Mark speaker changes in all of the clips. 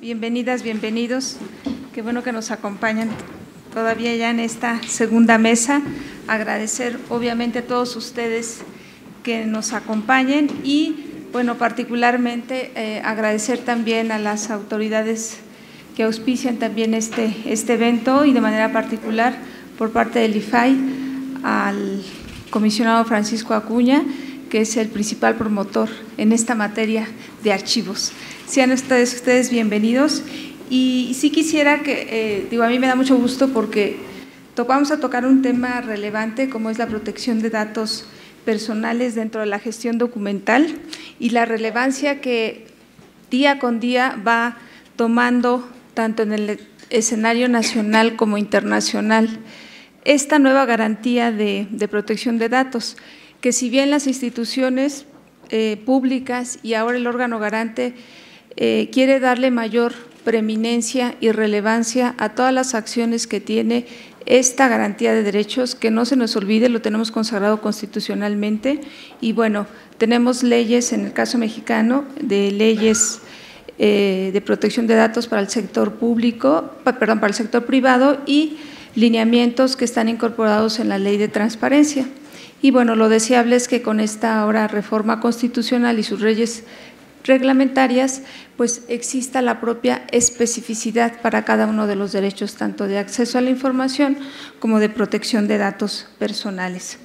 Speaker 1: Bienvenidas, bienvenidos. Qué bueno que nos acompañan todavía ya en esta segunda mesa. Agradecer obviamente a todos ustedes que nos acompañen y bueno, particularmente eh, agradecer también a las autoridades que auspician también este, este evento y de manera particular por parte del IFAI al comisionado Francisco Acuña que es el principal promotor en esta materia de archivos. Sean ustedes, ustedes bienvenidos y sí quisiera que, eh, digo, a mí me da mucho gusto porque vamos a tocar un tema relevante como es la protección de datos personales dentro de la gestión documental y la relevancia que día con día va tomando tanto en el escenario nacional como internacional esta nueva garantía de protección de datos que si bien las instituciones eh, públicas y ahora el órgano garante eh, quiere darle mayor preeminencia y relevancia a todas las acciones que tiene esta garantía de derechos, que no se nos olvide, lo tenemos consagrado constitucionalmente y bueno, tenemos leyes, en el caso mexicano, de leyes eh, de protección de datos para el sector público, perdón, para el sector privado y lineamientos que están incorporados en la ley de transparencia. Y bueno, lo deseable es que con esta ahora reforma constitucional y sus leyes reglamentarias, pues exista la propia especificidad para cada uno de los derechos, tanto de acceso a la información como de protección de datos personales.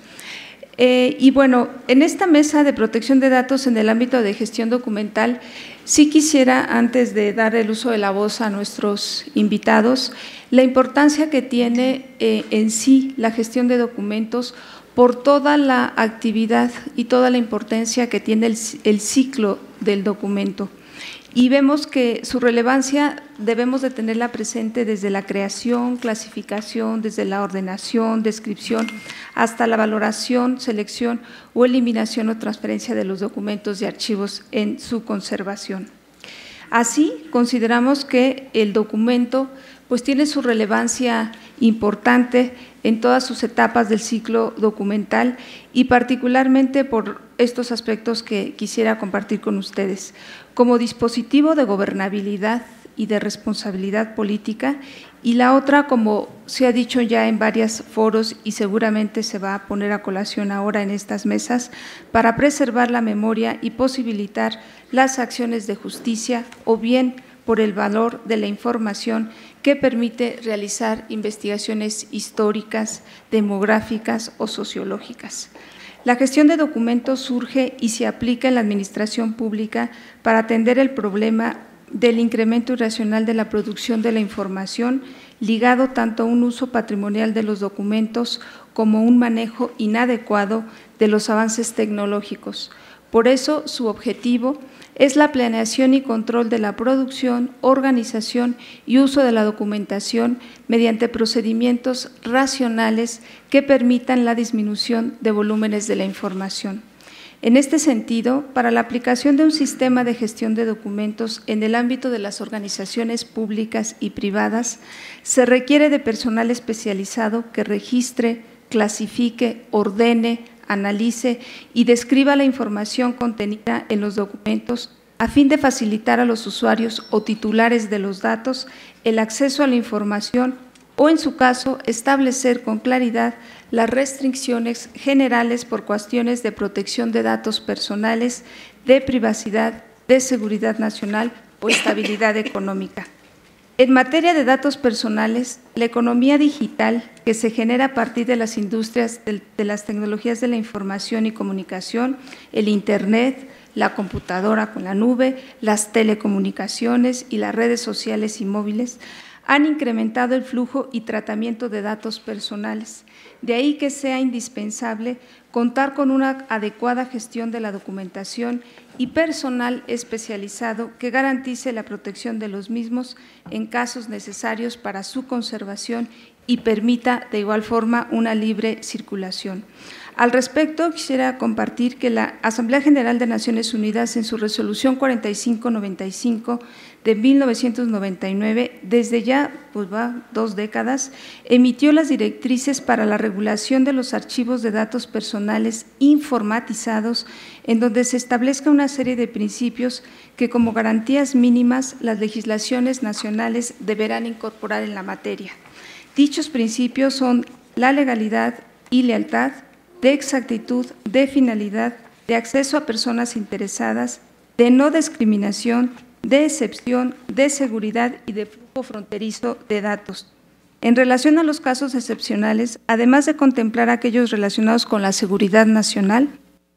Speaker 1: Eh, y bueno, en esta mesa de protección de datos en el ámbito de gestión documental, sí quisiera, antes de dar el uso de la voz a nuestros invitados, la importancia que tiene eh, en sí la gestión de documentos por toda la actividad y toda la importancia que tiene el, ciclo del documento. Y vemos que su relevancia debemos de tenerla presente desde la creación, clasificación, desde la ordenación, descripción, hasta la valoración, selección o eliminación o transferencia de los documentos y archivos en su conservación. Así, consideramos que el documento pues tiene su relevancia importante en todas sus etapas del ciclo documental y particularmente por estos aspectos que quisiera compartir con ustedes. Como dispositivo de gobernabilidad y de responsabilidad política y la otra, como se ha dicho ya en varios foros y seguramente se va a poner a colación ahora en estas mesas, para preservar la memoria y posibilitar las acciones de justicia o bien por el valor de la información que permite realizar investigaciones históricas, demográficas o sociológicas. La gestión de documentos surge y se aplica en la administración pública para atender el problema del incremento irracional de la producción de la información ligado tanto a un uso patrimonial de los documentos como a un manejo inadecuado de los avances tecnológicos, por eso su objetivo es la planeación y control de la producción, organización y uso de la documentación mediante procedimientos racionales que permitan la disminución de volúmenes de la información. En este sentido, para la aplicación de un sistema de gestión de documentos en el ámbito de las organizaciones públicas y privadas, se requiere de personal especializado que registre, clasifique, ordene, analice y describa la información contenida en los documentos a fin de facilitar a los usuarios o titulares de los datos el acceso a la información o, en su caso, establecer con claridad las restricciones generales por cuestiones de protección de datos personales, de privacidad, de seguridad nacional o estabilidad económica. En materia de datos personales, la economía digital que se genera a partir de las industrias de las tecnologías de la información y comunicación, el Internet, la computadora con la nube, las telecomunicaciones y las redes sociales y móviles, han incrementado el flujo y tratamiento de datos personales. De ahí que sea indispensable contar con una adecuada gestión de la documentación y personal especializado que garantice la protección de los mismos en casos necesarios para su conservación y permita de igual forma una libre circulación. Al respecto, quisiera compartir que la Asamblea General de Naciones Unidas, en su resolución 4595 de 1999, desde ya pues dos décadas, emitió las directrices para la regulación de los archivos de datos personales informatizados, en donde se establezca una serie de principios que como garantías mínimas las legislaciones nacionales deberán incorporar en la materia. Dichos principios son la legalidad y lealtad, de exactitud, de finalidad, de acceso a personas interesadas, de no discriminación, de excepción, de seguridad y de flujo fronterizo de datos. En relación a los casos excepcionales, además de contemplar aquellos relacionados con la seguridad nacional,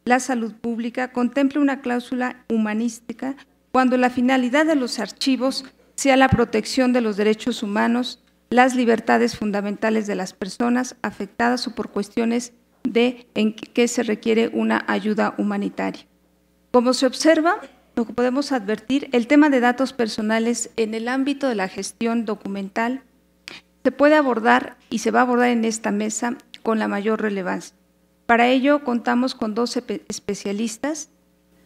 Speaker 1: la salud pública contempla una cláusula humanística cuando la finalidad de los archivos sea la protección de los derechos humanos, las libertades fundamentales de las personas afectadas o por cuestiones de en qué se requiere una ayuda humanitaria. Como se observa, lo que podemos advertir, el tema de datos personales en el ámbito de la gestión documental se puede abordar y se va a abordar en esta mesa con la mayor relevancia. Para ello contamos con 12 especialistas,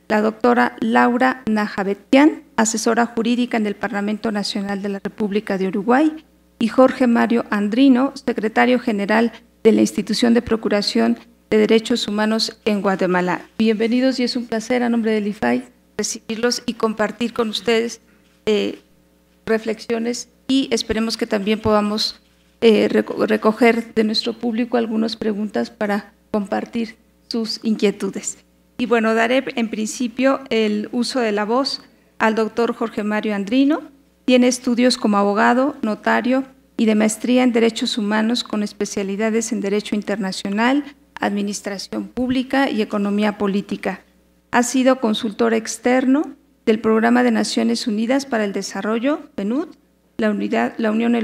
Speaker 1: la doctora Laura Najabetian, asesora jurídica en el Parlamento Nacional de la República de Uruguay, y Jorge Mario Andrino, secretario general de la Institución de Procuración de Derechos Humanos en Guatemala. Bienvenidos y es un placer a nombre del IFAI recibirlos y compartir con ustedes eh, reflexiones y esperemos que también podamos eh, recoger de nuestro público algunas preguntas para compartir sus inquietudes. Y bueno, daré en principio el uso de la voz al doctor Jorge Mario Andrino. Tiene estudios como abogado, notario, y de maestría en Derechos Humanos con especialidades en Derecho Internacional, Administración Pública y Economía Política. Ha sido consultor externo del Programa de Naciones Unidas para el Desarrollo, PNUD, la, la Unión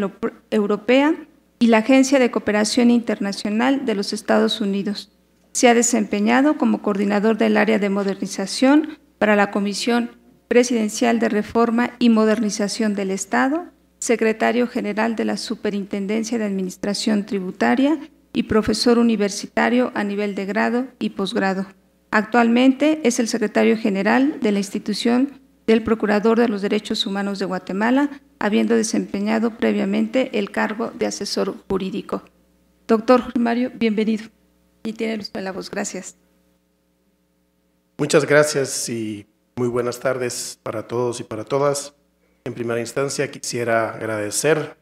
Speaker 1: Europea y la Agencia de Cooperación Internacional de los Estados Unidos. Se ha desempeñado como coordinador del área de modernización para la Comisión Presidencial de Reforma y Modernización del Estado secretario general de la Superintendencia de Administración Tributaria y profesor universitario a nivel de grado y posgrado. Actualmente es el secretario general de la institución del Procurador de los Derechos Humanos de Guatemala, habiendo desempeñado previamente el cargo de asesor jurídico. Doctor Mario, bienvenido. Y tiene usted la voz. Gracias.
Speaker 2: Muchas gracias y muy buenas tardes para todos y para todas. En primera instancia quisiera agradecer a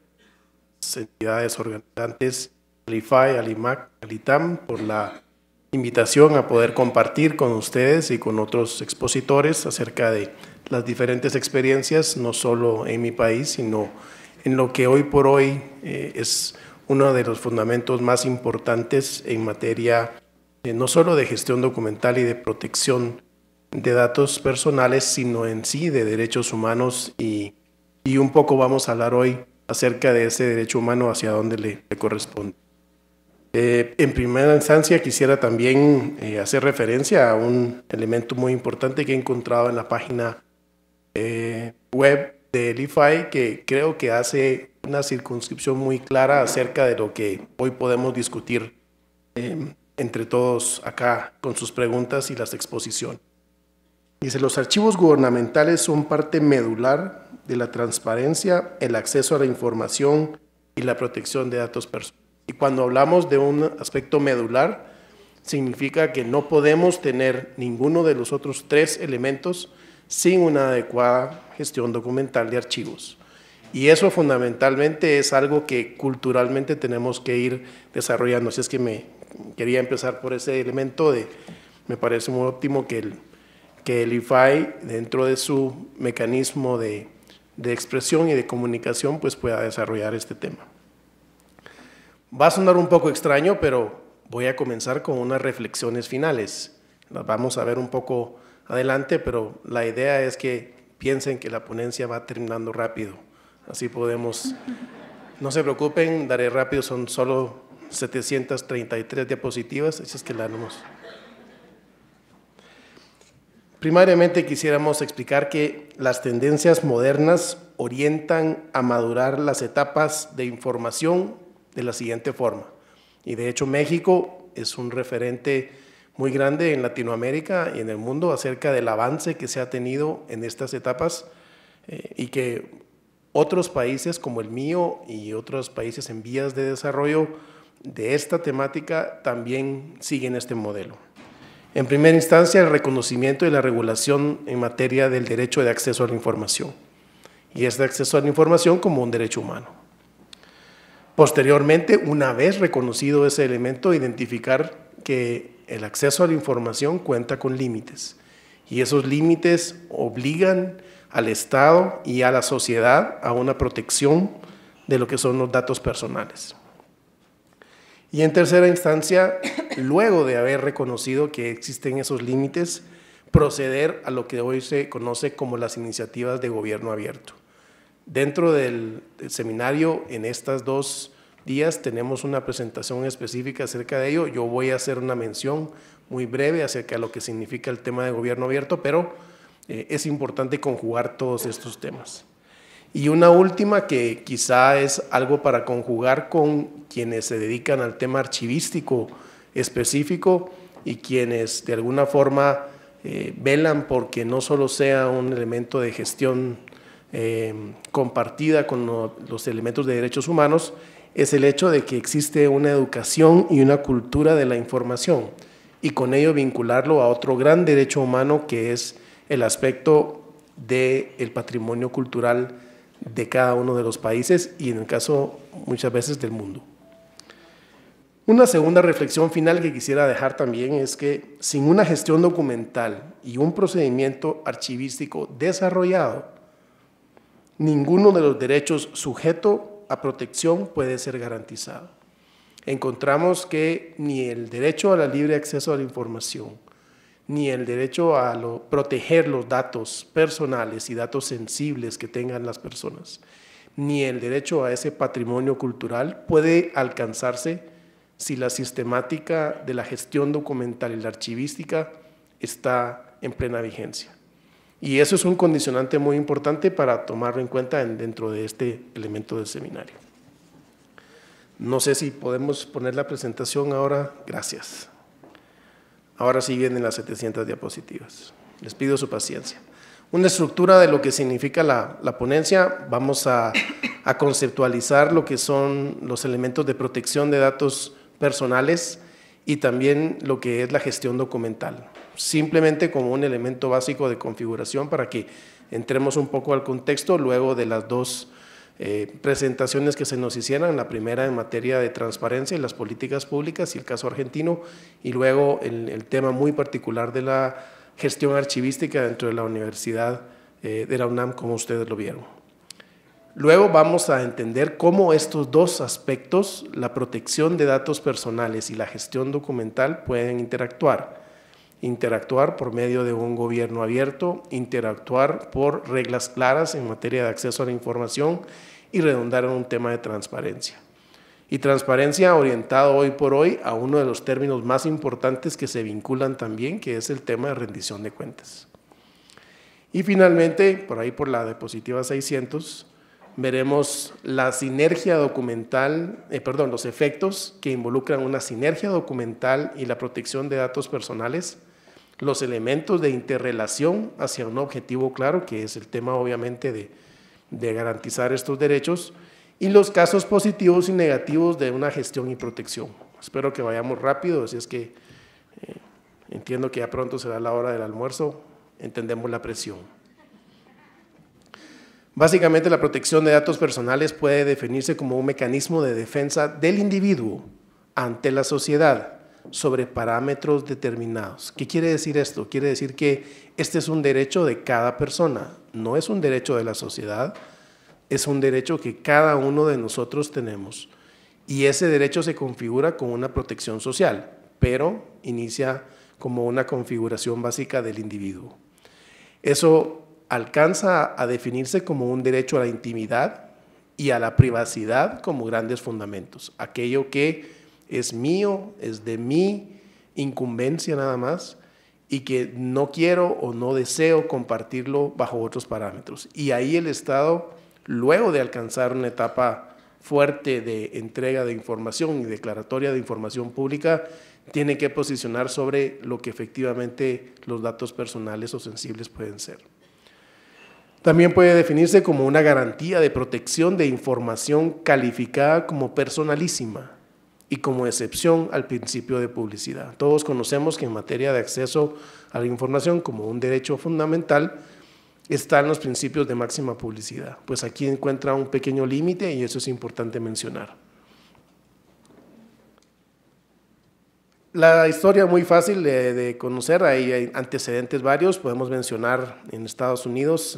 Speaker 2: las entidades organizantes al Alimac, Alitam, por la invitación a poder compartir con ustedes y con otros expositores acerca de las diferentes experiencias, no solo en mi país, sino en lo que hoy por hoy eh, es uno de los fundamentos más importantes en materia eh, no solo de gestión documental y de protección de datos personales, sino en sí de derechos humanos y, un poco vamos a hablar hoy acerca de ese derecho humano hacia dónde le, corresponde. Eh, en primera instancia quisiera también eh, hacer referencia a un elemento muy importante que he encontrado en la página eh, web de Elifai, que creo que hace una circunscripción muy clara acerca de lo que hoy podemos discutir entre todos acá con sus preguntas y las exposiciones. Dice, los archivos gubernamentales son parte medular de la transparencia, el acceso a la información y la protección de datos personales. Y cuando hablamos de un aspecto medular, significa que no podemos tener ninguno de los otros tres elementos sin una adecuada gestión documental de archivos. Y eso fundamentalmente es algo que culturalmente tenemos que ir desarrollando. Así es que me quería empezar por ese elemento de, me parece muy óptimo que el que el IFAI, dentro de su mecanismo de, expresión y de comunicación, pues pueda desarrollar este tema. Va a sonar un poco extraño, pero voy a comenzar con unas reflexiones finales. Las vamos a ver un poco adelante, pero la idea es que piensen que la ponencia va terminando rápido. Así podemos, no se preocupen, daré rápido, son solo 733 diapositivas, esas que la hemos... Primariamente quisiéramos explicar que las tendencias modernas orientan a madurar las etapas de información de la siguiente forma. Y de hecho México es un referente muy grande en Latinoamérica y en el mundo acerca del avance que se ha tenido en estas etapas eh, y que otros países como el mío y otros países en vías de desarrollo de esta temática también siguen este modelo. En primera instancia, el reconocimiento y la regulación en materia del derecho de acceso a la información, y este acceso a la información como un derecho humano. Posteriormente, una vez reconocido ese elemento, identificar que el acceso a la información cuenta con límites, y esos límites obligan al Estado y a la sociedad a una protección de lo que son los datos personales. Y en tercera instancia, luego de haber reconocido que existen esos límites, proceder a lo que hoy se conoce como las iniciativas de gobierno abierto. Dentro del, seminario, en estos dos días tenemos una presentación específica acerca de ello. Yo voy a hacer una mención muy breve acerca de lo que significa el tema de gobierno abierto, pero eh, es importante conjugar todos estos temas. Y una última que quizá es algo para conjugar con quienes se dedican al tema archivístico específico y quienes de alguna forma eh, velan porque no solo sea un elemento de gestión eh, compartida con los elementos de derechos humanos, es el hecho de que existe una educación y una cultura de la información y con ello vincularlo a otro gran derecho humano que es el aspecto del patrimonio cultural de cada uno de los países y en el caso muchas veces del mundo. Una segunda reflexión final que quisiera dejar también es que sin una gestión documental y un procedimiento archivístico desarrollado, ninguno de los derechos sujeto a protección puede ser garantizado. Encontramos que ni el derecho a la libre acceso a la información, ni el derecho a proteger los datos personales y datos sensibles que tengan las personas, ni el derecho a ese patrimonio cultural puede alcanzarse si la sistemática de la gestión documental y la archivística está en plena vigencia. Y eso es un condicionante muy importante para tomarlo en cuenta dentro de este elemento del seminario. No sé si podemos poner la presentación ahora. Gracias. Ahora sí vienen las 700 diapositivas. Les pido su paciencia. Una estructura de lo que significa la, ponencia. Vamos a, a, conceptualizar lo que son los elementos de protección de datos personales y también lo que es la gestión documental. Simplemente como un elemento básico de configuración para que entremos un poco al contexto luego de las dos eh, presentaciones que se nos hicieran, la primera en materia de transparencia y las políticas públicas y el caso argentino, y luego el, tema muy particular de la gestión archivística dentro de la Universidad eh, de la UNAM, como ustedes lo vieron. Luego vamos a entender cómo estos dos aspectos, la protección de datos personales y la gestión documental, pueden interactuar interactuar por medio de un gobierno abierto, interactuar por reglas claras en materia de acceso a la información y redundar en un tema de transparencia. Y transparencia orientado hoy por hoy a uno de los términos más importantes que se vinculan también, que es el tema de rendición de cuentas. Y finalmente, por ahí por la diapositiva 600, veremos la sinergia documental, eh, perdón, los efectos que involucran una sinergia documental y la protección de datos personales los elementos de interrelación hacia un objetivo claro, que es el tema obviamente de, garantizar estos derechos, y los casos positivos y negativos de una gestión y protección. Espero que vayamos rápido, si es que eh, entiendo que ya pronto será la hora del almuerzo, entendemos la presión. Básicamente la protección de datos personales puede definirse como un mecanismo de defensa del individuo ante la sociedad sobre parámetros determinados. ¿Qué quiere decir esto? Quiere decir que este es un derecho de cada persona, no es un derecho de la sociedad, es un derecho que cada uno de nosotros tenemos. Y ese derecho se configura con una protección social, pero inicia como una configuración básica del individuo. Eso alcanza a definirse como un derecho a la intimidad y a la privacidad como grandes fundamentos, aquello que es mío, es de mi incumbencia nada más y que no quiero o no deseo compartirlo bajo otros parámetros. Y ahí el Estado, luego de alcanzar una etapa fuerte de entrega de información y declaratoria de información pública, tiene que posicionar sobre lo que efectivamente los datos personales o sensibles pueden ser. También puede definirse como una garantía de protección de información calificada como personalísima, y como excepción al principio de publicidad. Todos conocemos que en materia de acceso a la información como un derecho fundamental están los principios de máxima publicidad. Pues aquí encuentra un pequeño límite y eso es importante mencionar. La historia muy fácil de, conocer, hay, antecedentes varios, podemos mencionar en Estados Unidos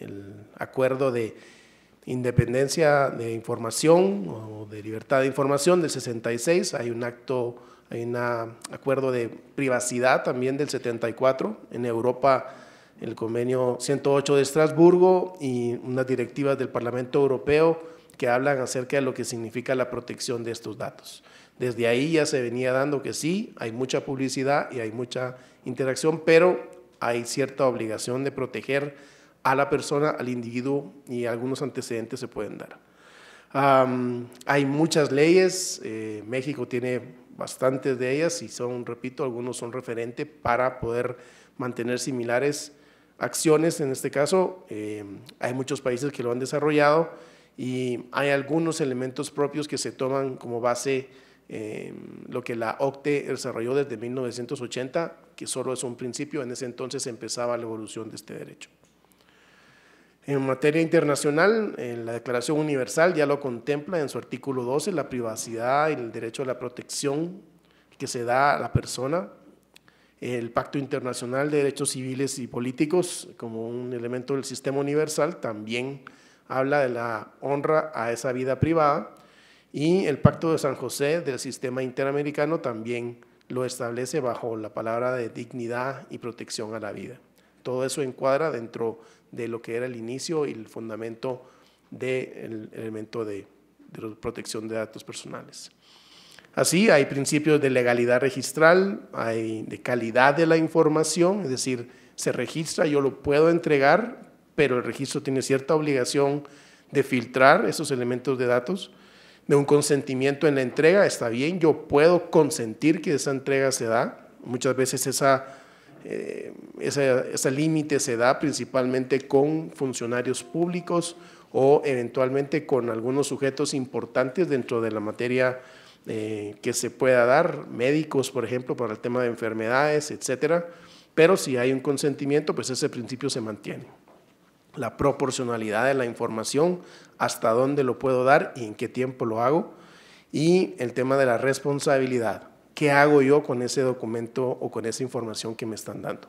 Speaker 2: el acuerdo de independencia de información o de libertad de información del 66, hay un acto, hay un acuerdo de privacidad también del 74, en Europa el convenio 108 de Estrasburgo y unas directivas del Parlamento Europeo que hablan acerca de lo que significa la protección de estos datos. Desde ahí ya se venía dando que sí, hay mucha publicidad y hay mucha interacción, pero hay cierta obligación de proteger a la persona, al individuo y algunos antecedentes se pueden dar. hay muchas leyes, eh, México tiene bastantes de ellas y son, repito, algunos son referente para poder mantener similares acciones. En este caso, eh, hay muchos países que lo han desarrollado y hay algunos elementos propios que se toman como base em, lo que la OCTE desarrolló desde 1980, que solo es un principio, en ese entonces empezaba la evolución de este derecho. En materia internacional, eh, la Declaración Universal ya lo contempla en su artículo 12, la privacidad y el derecho a la protección que se da a la persona. El Pacto Internacional de Derechos Civiles y Políticos, como un elemento del sistema universal, también habla de la honra a esa vida privada. Y el Pacto de San José del sistema interamericano también lo establece bajo la palabra de dignidad y protección a la vida. Todo eso encuadra dentro de lo que era el inicio y el fundamento del elemento de, de protección de datos personales. Así, hay principios de legalidad registral, hay de calidad de la información, es decir, se registra, yo lo puedo entregar, pero el registro tiene cierta obligación de filtrar esos elementos de datos, de un consentimiento en la entrega, está bien, yo puedo consentir que esa entrega se da, muchas veces esa eh, ese, límite se da principalmente con funcionarios públicos o eventualmente con algunos sujetos importantes dentro de la materia eh, que se pueda dar, médicos, por ejemplo, para el tema de enfermedades, etcétera. Pero si hay un consentimiento, pues ese principio se mantiene. La proporcionalidad de la información, hasta dónde lo puedo dar y en qué tiempo lo hago. Y el tema de la responsabilidad. ¿Qué hago yo con ese documento o con esa información que me están dando?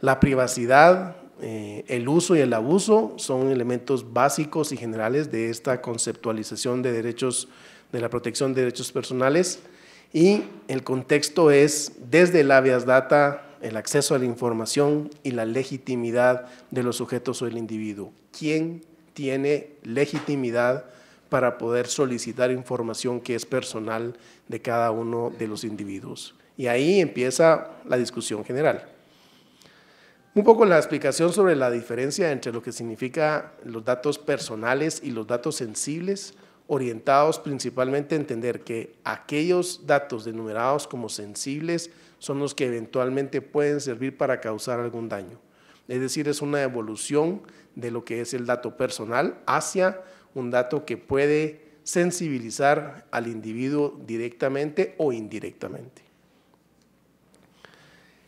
Speaker 2: La privacidad, eh, el uso y el abuso son elementos básicos y generales de esta conceptualización de derechos, de la protección de derechos personales y el contexto es desde el habeas data, el acceso a la información y la legitimidad de los sujetos o el individuo. ¿Quién tiene legitimidad para poder solicitar información que es personal de cada uno de los individuos. Y ahí empieza la discusión general. Un poco la explicación sobre la diferencia entre lo que significa los datos personales y los datos sensibles, orientados principalmente a entender que aquellos datos denumerados como sensibles son los que eventualmente pueden servir para causar algún daño. Es decir, es una evolución de lo que es el dato personal hacia un dato que puede sensibilizar al individuo directamente o indirectamente.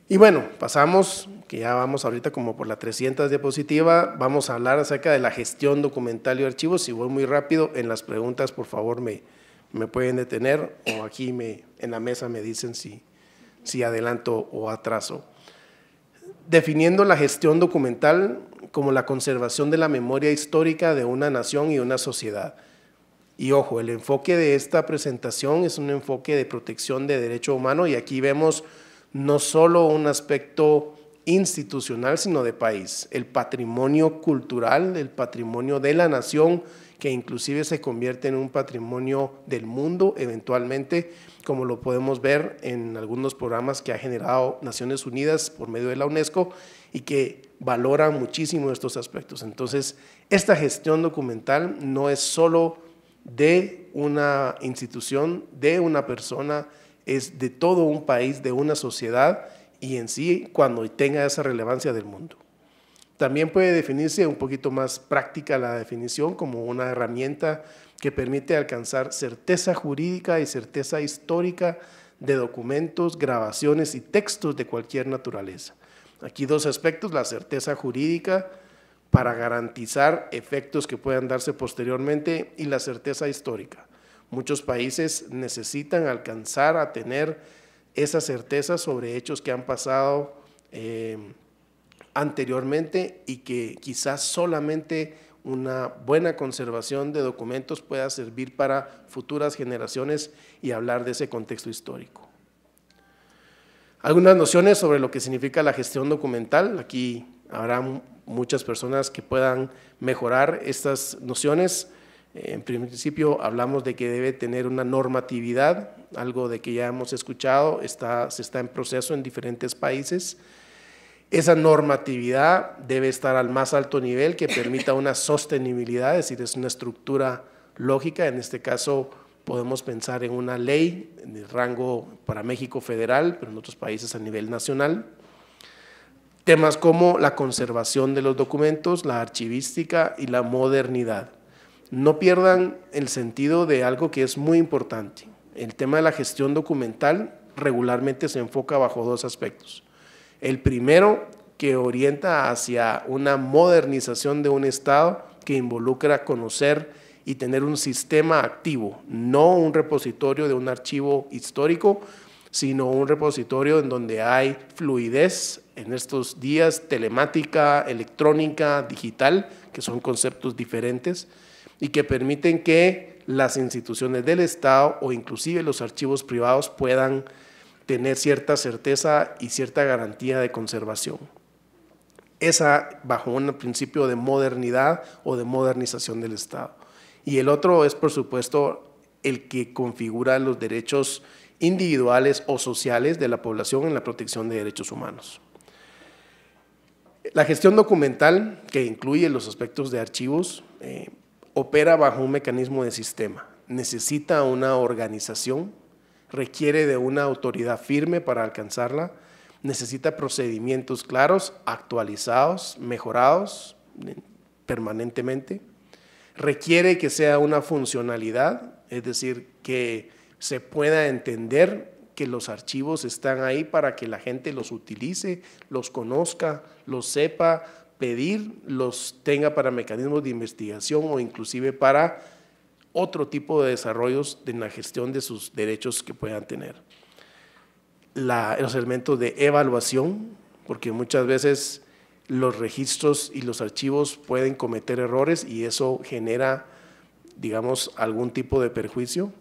Speaker 2: Y bueno, pasamos, que ya vamos ahorita como por la 300 diapositiva, vamos a hablar acerca de la gestión documental y archivos. Si voy muy rápido en las preguntas, por favor me, me pueden detener o aquí me, en la mesa me dicen si, si adelanto o atraso. Definiendo la gestión documental, como la conservación de la memoria histórica de una nación y una sociedad. Y ojo, el enfoque de esta presentación es un enfoque de protección de derecho humano y aquí vemos no solo un aspecto institucional, sino de país, el patrimonio cultural, el patrimonio de la nación, que inclusive se convierte en un patrimonio del mundo eventualmente, como lo podemos ver en algunos programas que ha generado Naciones Unidas por medio de la UNESCO y que valora muchísimo estos aspectos. Entonces, esta gestión documental no es solo de una institución, de una persona, es de todo un país, de una sociedad y en sí cuando tenga esa relevancia del mundo. También puede definirse un poquito más práctica la definición como una herramienta que permite alcanzar certeza jurídica y certeza histórica de documentos, grabaciones y textos de cualquier naturaleza. Aquí dos aspectos, la certeza jurídica para garantizar efectos que puedan darse posteriormente y la certeza histórica. Muchos países necesitan alcanzar a tener esa certeza sobre hechos que han pasado eh, anteriormente y que quizás solamente una buena conservación de documentos pueda servir para futuras generaciones y hablar de ese contexto histórico algunas nociones sobre lo que significa la gestión documental. Aquí habrá muchas personas que puedan mejorar estas nociones. En principio hablamos de que debe tener una normatividad, algo de que ya hemos escuchado, está, se está en proceso en diferentes países. Esa normatividad debe estar al más alto nivel que permita una sostenibilidad, es decir, es una estructura lógica, en este caso podemos pensar en una ley en el rango para México federal, pero en otros países a nivel nacional. Temas como la conservación de los documentos, la archivística y la modernidad. No pierdan el sentido de algo que es muy importante. El tema de la gestión documental regularmente se enfoca bajo dos aspectos. El primero, que orienta hacia una modernización de un Estado que involucra conocer y tener un sistema activo, no un repositorio de un archivo histórico, sino un repositorio en donde hay fluidez en estos días, telemática, electrónica, digital, que son conceptos diferentes y que permiten que las instituciones del Estado o inclusive los archivos privados puedan tener cierta certeza y cierta garantía de conservación. Esa bajo un principio de modernidad o de modernización del Estado. Y el otro es, por supuesto, el que configura los derechos individuales o sociales de la población en la protección de derechos humanos. La gestión documental, que incluye los aspectos de archivos, eh, opera bajo un mecanismo de sistema. Necesita una organización, requiere de una autoridad firme para alcanzarla, necesita procedimientos claros, actualizados, mejorados permanentemente requiere que sea una funcionalidad, es decir, que se pueda entender que los archivos están ahí para que la gente los utilice, los conozca, los sepa pedir, los tenga para mecanismos de investigación o inclusive para otro tipo de desarrollos en la gestión de sus derechos que puedan tener. los elementos de evaluación, porque muchas veces los registros y los archivos pueden cometer errores y eso genera, digamos, algún tipo de perjuicio.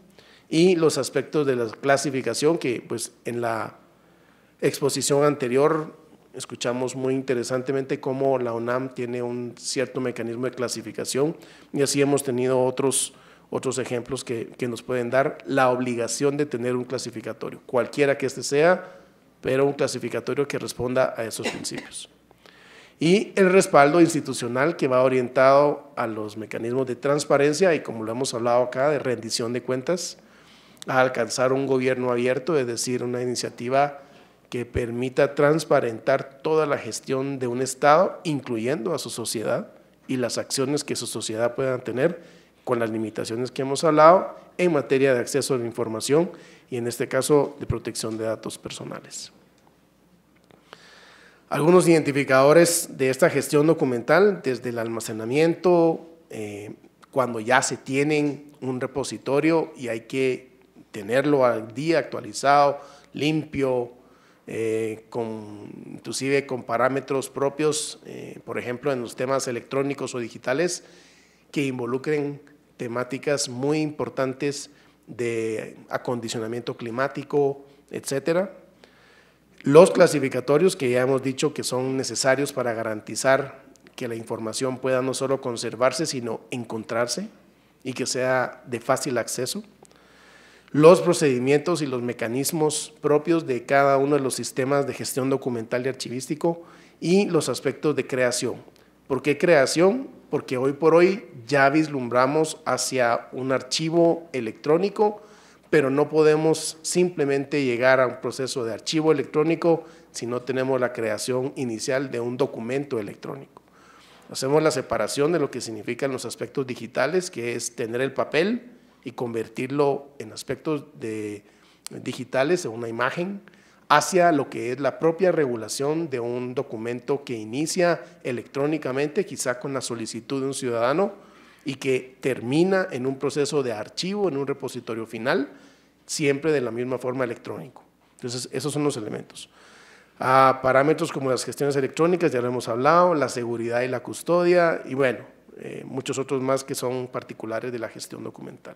Speaker 2: Y los aspectos de la clasificación que pues en la exposición anterior escuchamos muy interesantemente cómo la UNAM tiene un cierto mecanismo de clasificación y así hemos tenido otros, otros ejemplos que, que, nos pueden dar la obligación de tener un clasificatorio, cualquiera que este sea, pero un clasificatorio que responda a esos principios y el respaldo institucional que va orientado a los mecanismos de transparencia y, como lo hemos hablado acá, de rendición de cuentas, a alcanzar un gobierno abierto, es decir, una iniciativa que permita transparentar toda la gestión de un Estado, incluyendo a su sociedad y las acciones que su sociedad pueda tener con las limitaciones que hemos hablado en materia de acceso a la información y en este caso de protección de datos personales. Algunos identificadores de esta gestión documental, desde el almacenamiento, eh, cuando ya se tienen un repositorio y hay que tenerlo al día, actualizado, limpio, eh, inclusive con parámetros propios, eh, por ejemplo, en los temas electrónicos o digitales, que involucren temáticas muy importantes de acondicionamiento climático, etcétera. Los clasificatorios que ya hemos dicho que son necesarios para garantizar que la información pueda no solo conservarse, sino encontrarse y que sea de fácil acceso. Los procedimientos y los mecanismos propios de cada uno de los sistemas de gestión documental y archivístico y los aspectos de creación. ¿Por qué creación? Porque hoy por hoy ya vislumbramos hacia un archivo electrónico pero no podemos simplemente llegar a un proceso de archivo electrónico si no tenemos la creación inicial de un documento electrónico. Hacemos la separación de lo que significan los aspectos digitales, que es tener el papel y convertirlo en aspectos digitales, en una imagen, hacia lo que es la propia regulación de un documento que inicia electrónicamente, quizá con la solicitud de un ciudadano, y que termina en un proceso de archivo, en un repositorio final, siempre de la misma forma electrónico. Entonces, esos son los elementos. parámetros como las gestiones electrónicas, ya lo hemos hablado, la seguridad y la custodia, y bueno, eh, muchos otros más que son particulares de la gestión documental.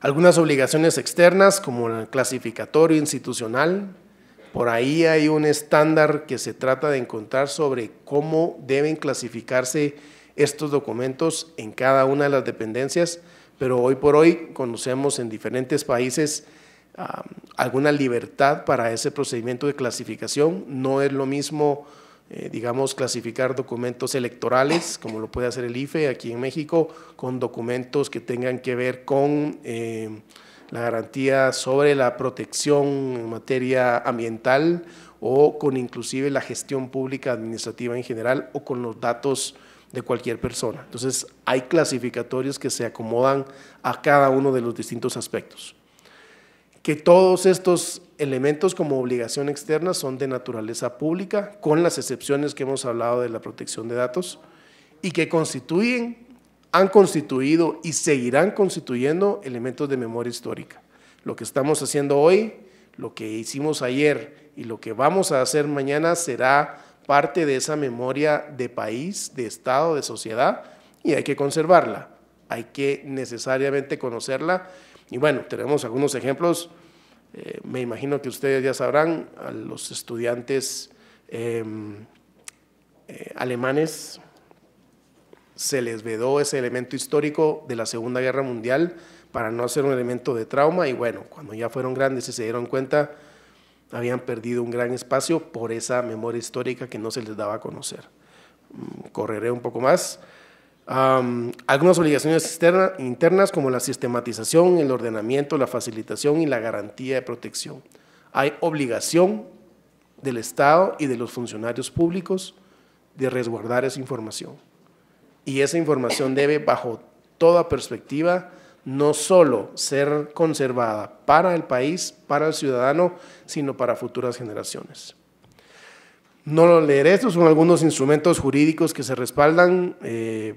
Speaker 2: Algunas obligaciones externas, como el clasificatorio institucional, por ahí hay un estándar que se trata de encontrar sobre cómo deben clasificarse estos documentos en cada una de las dependencias, pero hoy por hoy conocemos en diferentes países alguna libertad para ese procedimiento de clasificación. No es lo mismo, eh, digamos, clasificar documentos electorales, como lo puede hacer el IFE aquí en México, con documentos que tengan que ver con eh, la garantía sobre la protección en materia ambiental o con inclusive la gestión pública administrativa en general o con los datos de cualquier persona. Entonces, hay clasificatorios que se acomodan a cada uno de los distintos aspectos. Que todos estos elementos como obligación externa son de naturaleza pública, con las excepciones que hemos hablado de la protección de datos, y que constituyen, han constituido y seguirán constituyendo elementos de memoria histórica. Lo que estamos haciendo hoy, lo que hicimos ayer y lo que vamos a hacer mañana será parte de esa memoria de país, de Estado, de sociedad, y hay que conservarla, hay que necesariamente conocerla. Y bueno, tenemos algunos ejemplos, eh, me imagino que ustedes ya sabrán, a los estudiantes em, eh, alemanes se les vedó ese elemento histórico de la Segunda Guerra Mundial para no hacer un elemento de trauma y bueno, cuando ya fueron grandes y se dieron cuenta, habían perdido un gran espacio por esa memoria histórica que no se les daba a conocer. Mm, correré un poco más. algunas obligaciones internas como la sistematización, el ordenamiento, la facilitación y la garantía de protección. Hay obligación del Estado y de los funcionarios públicos de resguardar esa información. Y esa información debe, bajo toda perspectiva, no solo ser conservada para el país, para el ciudadano, sino para futuras generaciones. No lo leeré, estos son algunos instrumentos jurídicos que se respaldan. Eh,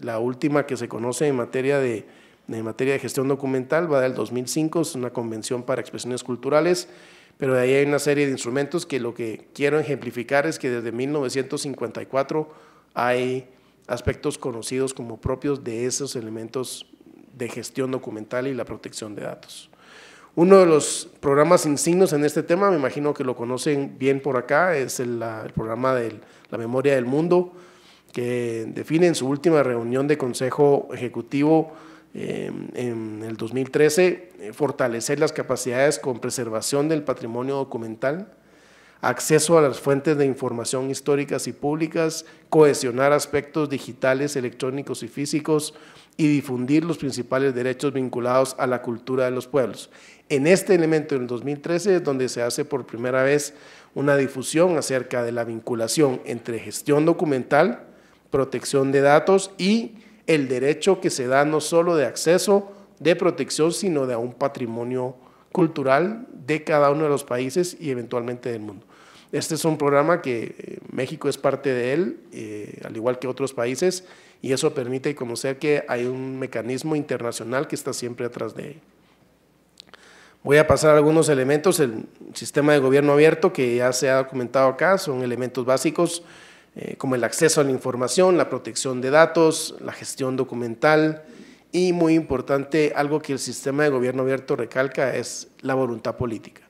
Speaker 2: la última que se conoce en materia de, en materia de gestión documental va del 2005, es una convención para expresiones culturales, pero de ahí hay una serie de instrumentos que lo que quiero ejemplificar es que desde 1954 hay aspectos conocidos como propios de esos elementos de gestión documental y la protección de datos. Uno de los programas insignos en este tema, me imagino que lo conocen bien por acá, es el, programa de la memoria del mundo, que define en su última reunión de Consejo Ejecutivo eh, en el 2013 eh, fortalecer las capacidades con preservación del patrimonio documental, acceso a las fuentes de información históricas y públicas, cohesionar aspectos digitales, electrónicos y físicos, y difundir los principales derechos vinculados a la cultura de los pueblos. En este elemento, en 2013, es donde se hace por primera vez una difusión acerca de la vinculación entre gestión documental, protección de datos y el derecho que se da no solo de acceso, de protección, sino de un patrimonio cultural de cada uno de los países y eventualmente del mundo. Este es un programa que eh, México es parte de él, eh, al igual que otros países, y eso permite como sea, que hay un mecanismo internacional que está siempre atrás de él. Voy a pasar algunos elementos. El sistema de gobierno abierto que ya se ha documentado acá son elementos básicos eh, como el acceso a la información, la protección de datos, la gestión documental y muy importante, algo que el sistema de gobierno abierto recalca es la voluntad política.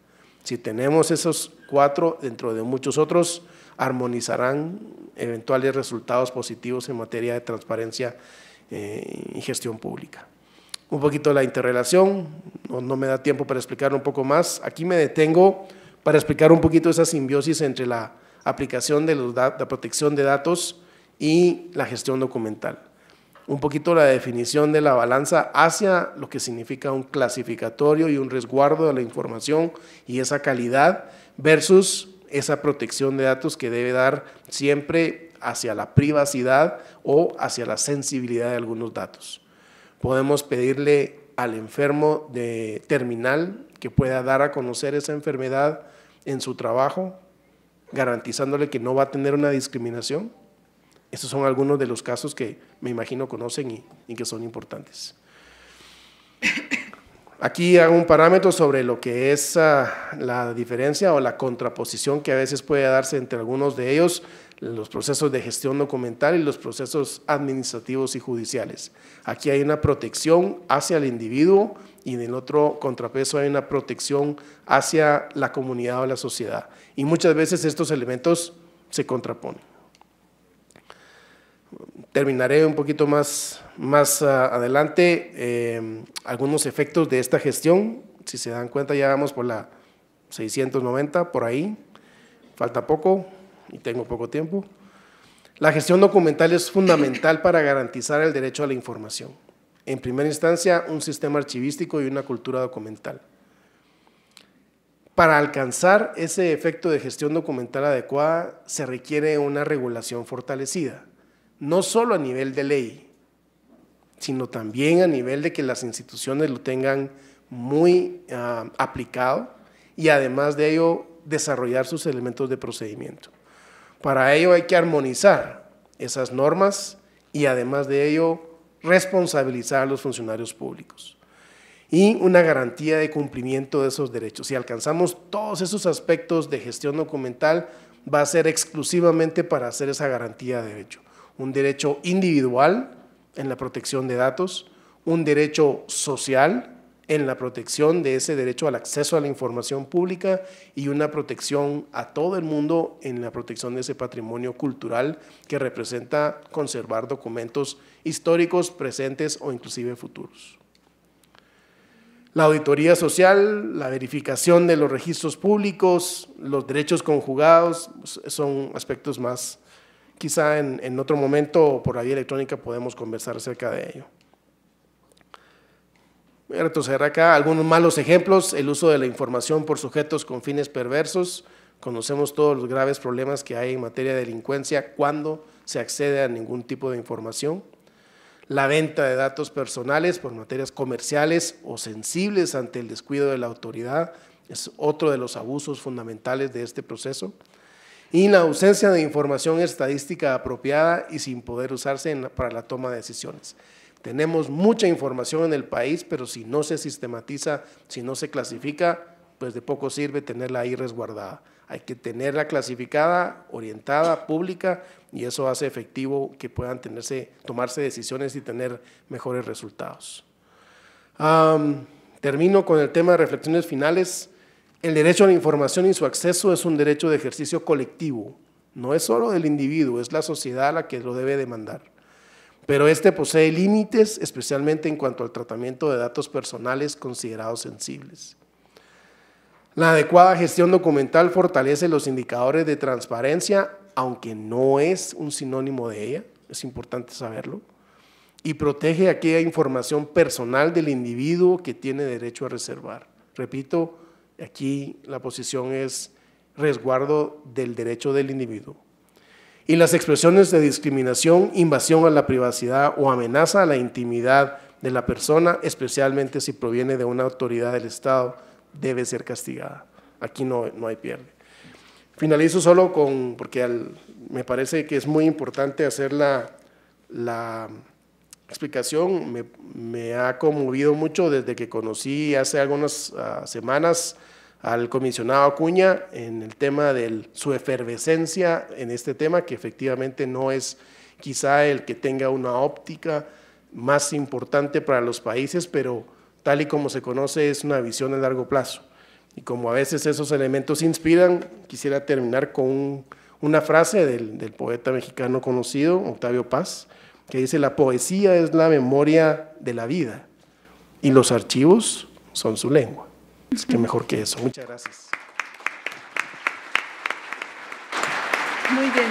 Speaker 2: Si tenemos esos cuatro, dentro de muchos otros, armonizarán eventuales resultados positivos en materia de transparencia eh, y gestión pública. Un poquito la interrelación, no, me da tiempo para explicar un poco más. Aquí me detengo para explicar un poquito esa simbiosis entre la aplicación de la protección de datos y la gestión documental un poquito la definición de la balanza hacia lo que significa un clasificatorio y un resguardo de la información y esa calidad versus esa protección de datos que debe dar siempre hacia la privacidad o hacia la sensibilidad de algunos datos. Podemos pedirle al enfermo de terminal que pueda dar a conocer esa enfermedad en su trabajo, garantizándole que no va a tener una discriminación estos son algunos de los casos que me imagino conocen y, que son importantes. Aquí hago un parámetro sobre lo que es ah, la diferencia o la contraposición que a veces puede darse entre algunos de ellos, los procesos de gestión documental y los procesos administrativos y judiciales. Aquí hay una protección hacia el individuo y en el otro contrapeso hay una protección hacia la comunidad o la sociedad. Y muchas veces estos elementos se contraponen terminaré un poquito más, más ah, adelante em, algunos efectos de esta gestión. Si se dan cuenta, ya vamos por la 690, por ahí. Falta poco y tengo poco tiempo. La gestión documental es fundamental para garantizar el derecho a la información. En primera instancia, un sistema archivístico y una cultura documental. Para alcanzar ese efecto de gestión documental adecuada, se requiere una regulación fortalecida no solo a nivel de ley, sino también a nivel de que las instituciones lo tengan muy ah, aplicado y además de ello desarrollar sus elementos de procedimiento. Para ello hay que armonizar esas normas y además de ello responsabilizar a los funcionarios públicos y una garantía de cumplimiento de esos derechos. Si alcanzamos todos esos aspectos de gestión documental, va a ser exclusivamente para hacer esa garantía de derecho un derecho individual en la protección de datos, un derecho social en la protección de ese derecho al acceso a la información pública y una protección a todo el mundo en la protección de ese patrimonio cultural que representa conservar documentos históricos, presentes o inclusive futuros. La auditoría social, la verificación de los registros públicos, los derechos conjugados son aspectos más Quizá en, otro momento por la vía electrónica podemos conversar acerca de ello. Voy a acá algunos malos ejemplos, el uso de la información por sujetos con fines perversos. Conocemos todos los graves problemas que hay en materia de delincuencia cuando se accede a ningún tipo de información. La venta de datos personales por materias comerciales o sensibles ante el descuido de la autoridad es otro de los abusos fundamentales de este proceso y la ausencia de información estadística apropiada y sin poder usarse para la toma de decisiones. Tenemos mucha información en el país, pero si no se sistematiza, si no se clasifica, pues de poco sirve tenerla ahí resguardada. Hay que tenerla clasificada, orientada, pública, y eso hace efectivo que puedan tenerse, tomarse decisiones y tener mejores resultados. termino con el tema de reflexiones finales. El derecho a la información y su acceso es un derecho de ejercicio colectivo, no es solo del individuo, es la sociedad la que lo debe demandar. Pero este posee límites, especialmente en cuanto al tratamiento de datos personales considerados sensibles. La adecuada gestión documental fortalece los indicadores de transparencia, aunque no es un sinónimo de ella, es importante saberlo, y protege aquella información personal del individuo que tiene derecho a reservar. Repito, Aquí la posición es resguardo del derecho del individuo. Y las expresiones de discriminación, invasión a la privacidad o amenaza a la intimidad de la persona, especialmente si proviene de una autoridad del Estado, debe ser castigada. Aquí no, hay pierde. Finalizo solo con, porque me parece que es muy importante hacer la explicación me, ha conmovido mucho desde que conocí hace algunas ah, semanas al comisionado Acuña en el tema de su efervescencia en este tema, que efectivamente no es quizá el que tenga una óptica más importante para los países, pero tal y como se conoce es una visión a largo plazo. Y como a veces esos elementos inspiran, quisiera terminar con una frase del, del poeta mexicano conocido, Octavio Paz, que dice la poesía es la memoria de la vida y los archivos son su lengua. Es que mejor que eso. Muchas gracias.
Speaker 1: Muy bien.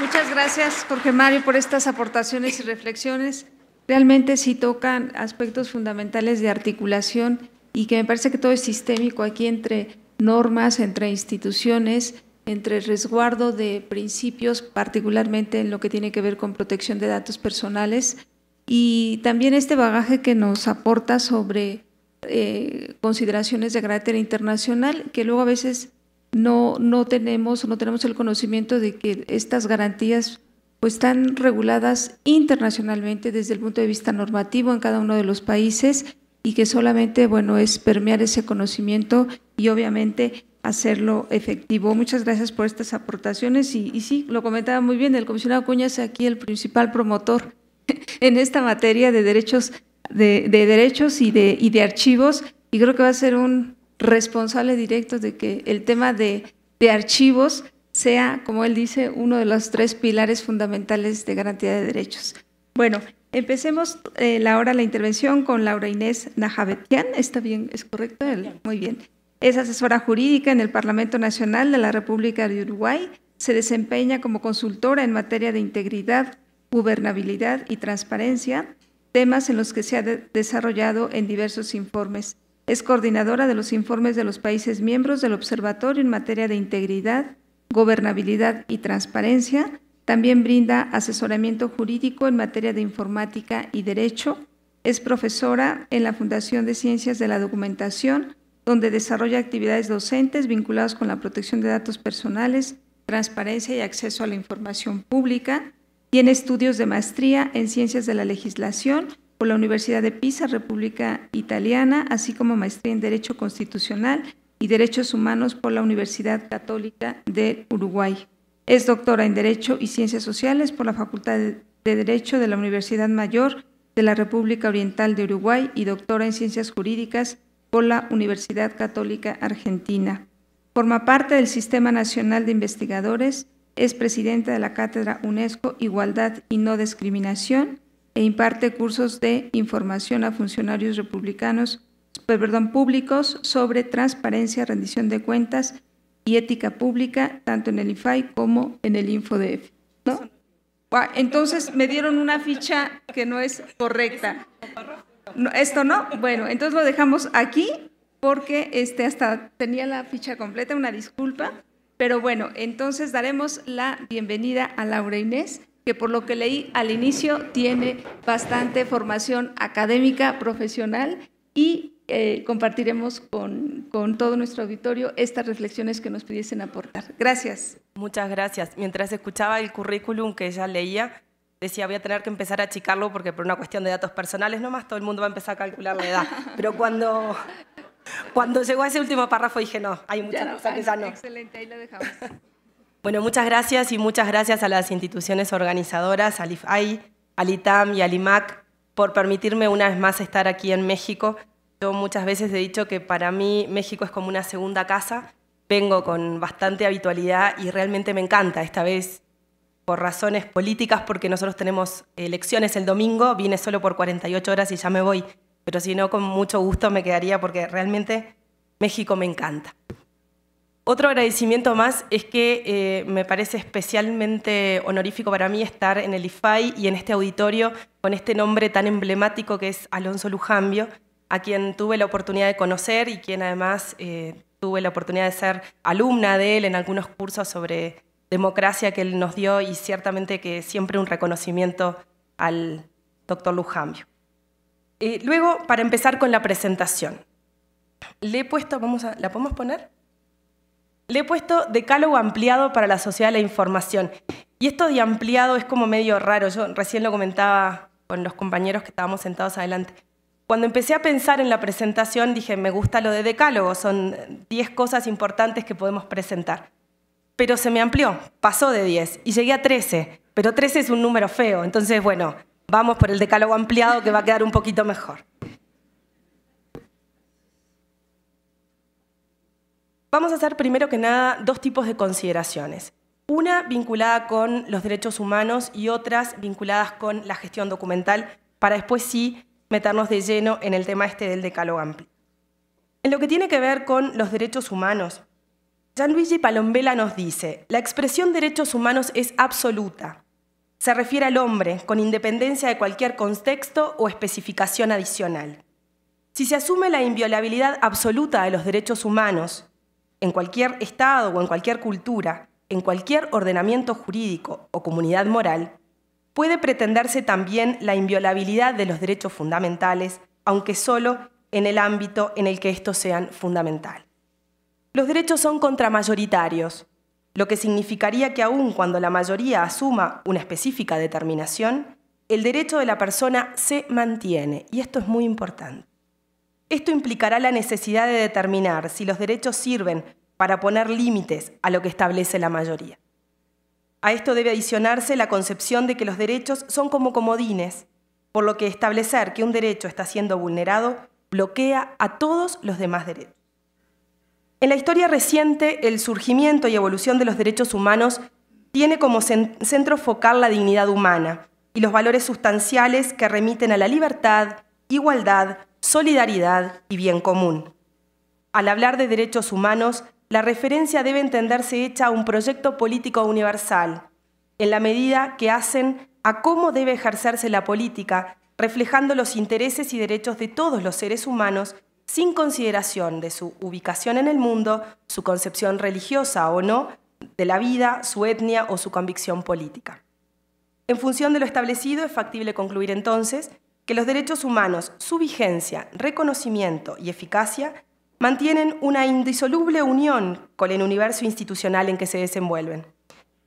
Speaker 1: Muchas gracias, Jorge Mario, por estas aportaciones y reflexiones. Realmente sí tocan aspectos fundamentales de articulación y que me parece que todo es sistémico aquí entre normas, entre instituciones entre el resguardo de principios, particularmente en lo que tiene que ver con protección de datos personales, y también este bagaje que nos aporta sobre eh, consideraciones de carácter internacional, que luego a veces no, no tenemos, no tenemos el conocimiento de que estas garantías pues están reguladas internacionalmente desde el punto de vista normativo en cada uno de los países y que solamente bueno es permear ese conocimiento y obviamente hacerlo efectivo. Muchas gracias por estas aportaciones y, sí, lo comentaba muy bien, el comisionado Acuña es aquí el principal promotor en esta materia de derechos, de, derechos y de, y de archivos y creo que va a ser un responsable directo de que el tema de, archivos sea, como él dice, uno de los tres pilares fundamentales de garantía de derechos. Bueno, empecemos eh, la la intervención con Laura Inés Najabetian. ¿Está bien? ¿Es correcto? Muy bien. Es asesora jurídica en el Parlamento Nacional de la República de Uruguay. Se desempeña como consultora en materia de integridad, gobernabilidad y transparencia, temas en los que se ha desarrollado en diversos informes. Es coordinadora de los informes de los países miembros del Observatorio en materia de integridad, gobernabilidad y transparencia. También brinda asesoramiento jurídico en materia de informática y derecho. Es profesora en la Fundación de Ciencias de la Documentación donde desarrolla actividades docentes vinculadas con la protección de datos personales, transparencia y acceso a la información pública. Tiene estudios de maestría en ciencias de la legislación por la Universidad de Pisa, República Italiana, así como maestría en Derecho Constitucional y Derechos Humanos por la Universidad Católica de Uruguay. Es doctora en Derecho y Ciencias Sociales por la Facultad de Derecho de la Universidad Mayor de la República Oriental de Uruguay y doctora en Ciencias Jurídicas la Universidad Católica Argentina. Forma parte del Sistema Nacional de Investigadores, es presidenta de la Cátedra UNESCO Igualdad y No Discriminación e imparte cursos de información a funcionarios republicanos, pues, perdón, públicos sobre transparencia, rendición de cuentas y ética pública, tanto en el IFAI como en el InfoDF. ¿no? Entonces me dieron una ficha que no es correcta esto no. Bueno, entonces lo dejamos aquí porque este, hasta tenía la ficha completa, una disculpa. Pero bueno, entonces daremos la bienvenida a Laura Inés, que por lo que leí al inicio tiene bastante formación académica, profesional y eh, compartiremos con, con, todo nuestro auditorio estas reflexiones que nos pudiesen aportar.
Speaker 3: Gracias. Muchas gracias. Mientras escuchaba el currículum que ella leía, decía, voy a tener que empezar a achicarlo porque por una cuestión de datos personales no más todo el mundo va a empezar a calcular la edad. Pero cuando, cuando llegó a ese último párrafo dije, no, hay muchas cosas que ya no. Bueno, muchas gracias y muchas gracias a las instituciones organizadoras, al IFAI, al ITAM y al IMAC por permitirme una vez más estar aquí en México. Yo muchas veces he dicho que para mí México es como una segunda casa. Vengo con bastante habitualidad y realmente me encanta. Esta vez por razones políticas, porque nosotros tenemos elecciones el domingo, vine solo por 48 horas y ya me voy, pero si no, con mucho gusto me quedaría porque realmente México me encanta. Otro agradecimiento más es que eh, me parece especialmente honorífico para mí estar en el IFAI y en este auditorio con este nombre tan emblemático que es Alonso Lujambio, a quien tuve la oportunidad de conocer y quien además eh, tuve la oportunidad de ser alumna de él en algunos cursos sobre democracia que él nos dio y ciertamente que siempre un reconocimiento al doctor Lujambio. luego, para empezar con la presentación, le he puesto, vamos a, ¿la podemos poner? Le he puesto decálogo ampliado para la sociedad de la información. Y esto de ampliado es como medio raro. Yo recién lo comentaba con los compañeros que estábamos sentados adelante. Cuando empecé a pensar en la presentación dije, me gusta lo de decálogo, son 10 cosas importantes que podemos presentar pero se me amplió, pasó de 10 y llegué a 13, pero 13 es un número feo, entonces bueno, vamos por el decálogo ampliado que va a quedar un poquito mejor. Vamos a hacer primero que nada dos tipos de consideraciones. Una vinculada con los derechos humanos y otras vinculadas con la gestión documental, para después sí meternos de lleno en el tema este del decálogo amplio. En lo que tiene que ver con los derechos humanos, Gianluigi Palombela nos dice, la expresión derechos humanos es absoluta. Se refiere al hombre, con independencia de cualquier contexto o especificación adicional. Si se asume la inviolabilidad absoluta de los derechos humanos, en cualquier Estado o en cualquier cultura, en cualquier ordenamiento jurídico o comunidad moral, puede pretenderse también la inviolabilidad de los derechos fundamentales, aunque solo en el ámbito en el que estos sean fundamentales los derechos son contramayoritarios, lo que significaría que aun cuando la mayoría asuma una específica determinación, el derecho de la persona se mantiene, y esto es muy importante. Esto implicará la necesidad de determinar si los derechos sirven para poner límites a lo que establece la mayoría. A esto debe adicionarse la concepción de que los derechos son como comodines, por lo que establecer que un derecho está siendo vulnerado bloquea a todos los demás derechos. En la historia reciente, el surgimiento y evolución de los derechos humanos tiene como centro focal la dignidad humana y los valores sustanciales que remiten a la libertad, igualdad, solidaridad y bien común. Al hablar de derechos humanos, la referencia debe entenderse hecha a un proyecto político universal, en la medida que hacen a cómo debe ejercerse la política, reflejando los intereses y derechos de todos los seres humanos sin consideración de su ubicación en el mundo, su concepción religiosa o no de la vida, su etnia o su convicción política. En función de lo establecido, es factible concluir entonces que los derechos humanos, su vigencia, reconocimiento y eficacia mantienen una indisoluble unión con el universo institucional en que se desenvuelven.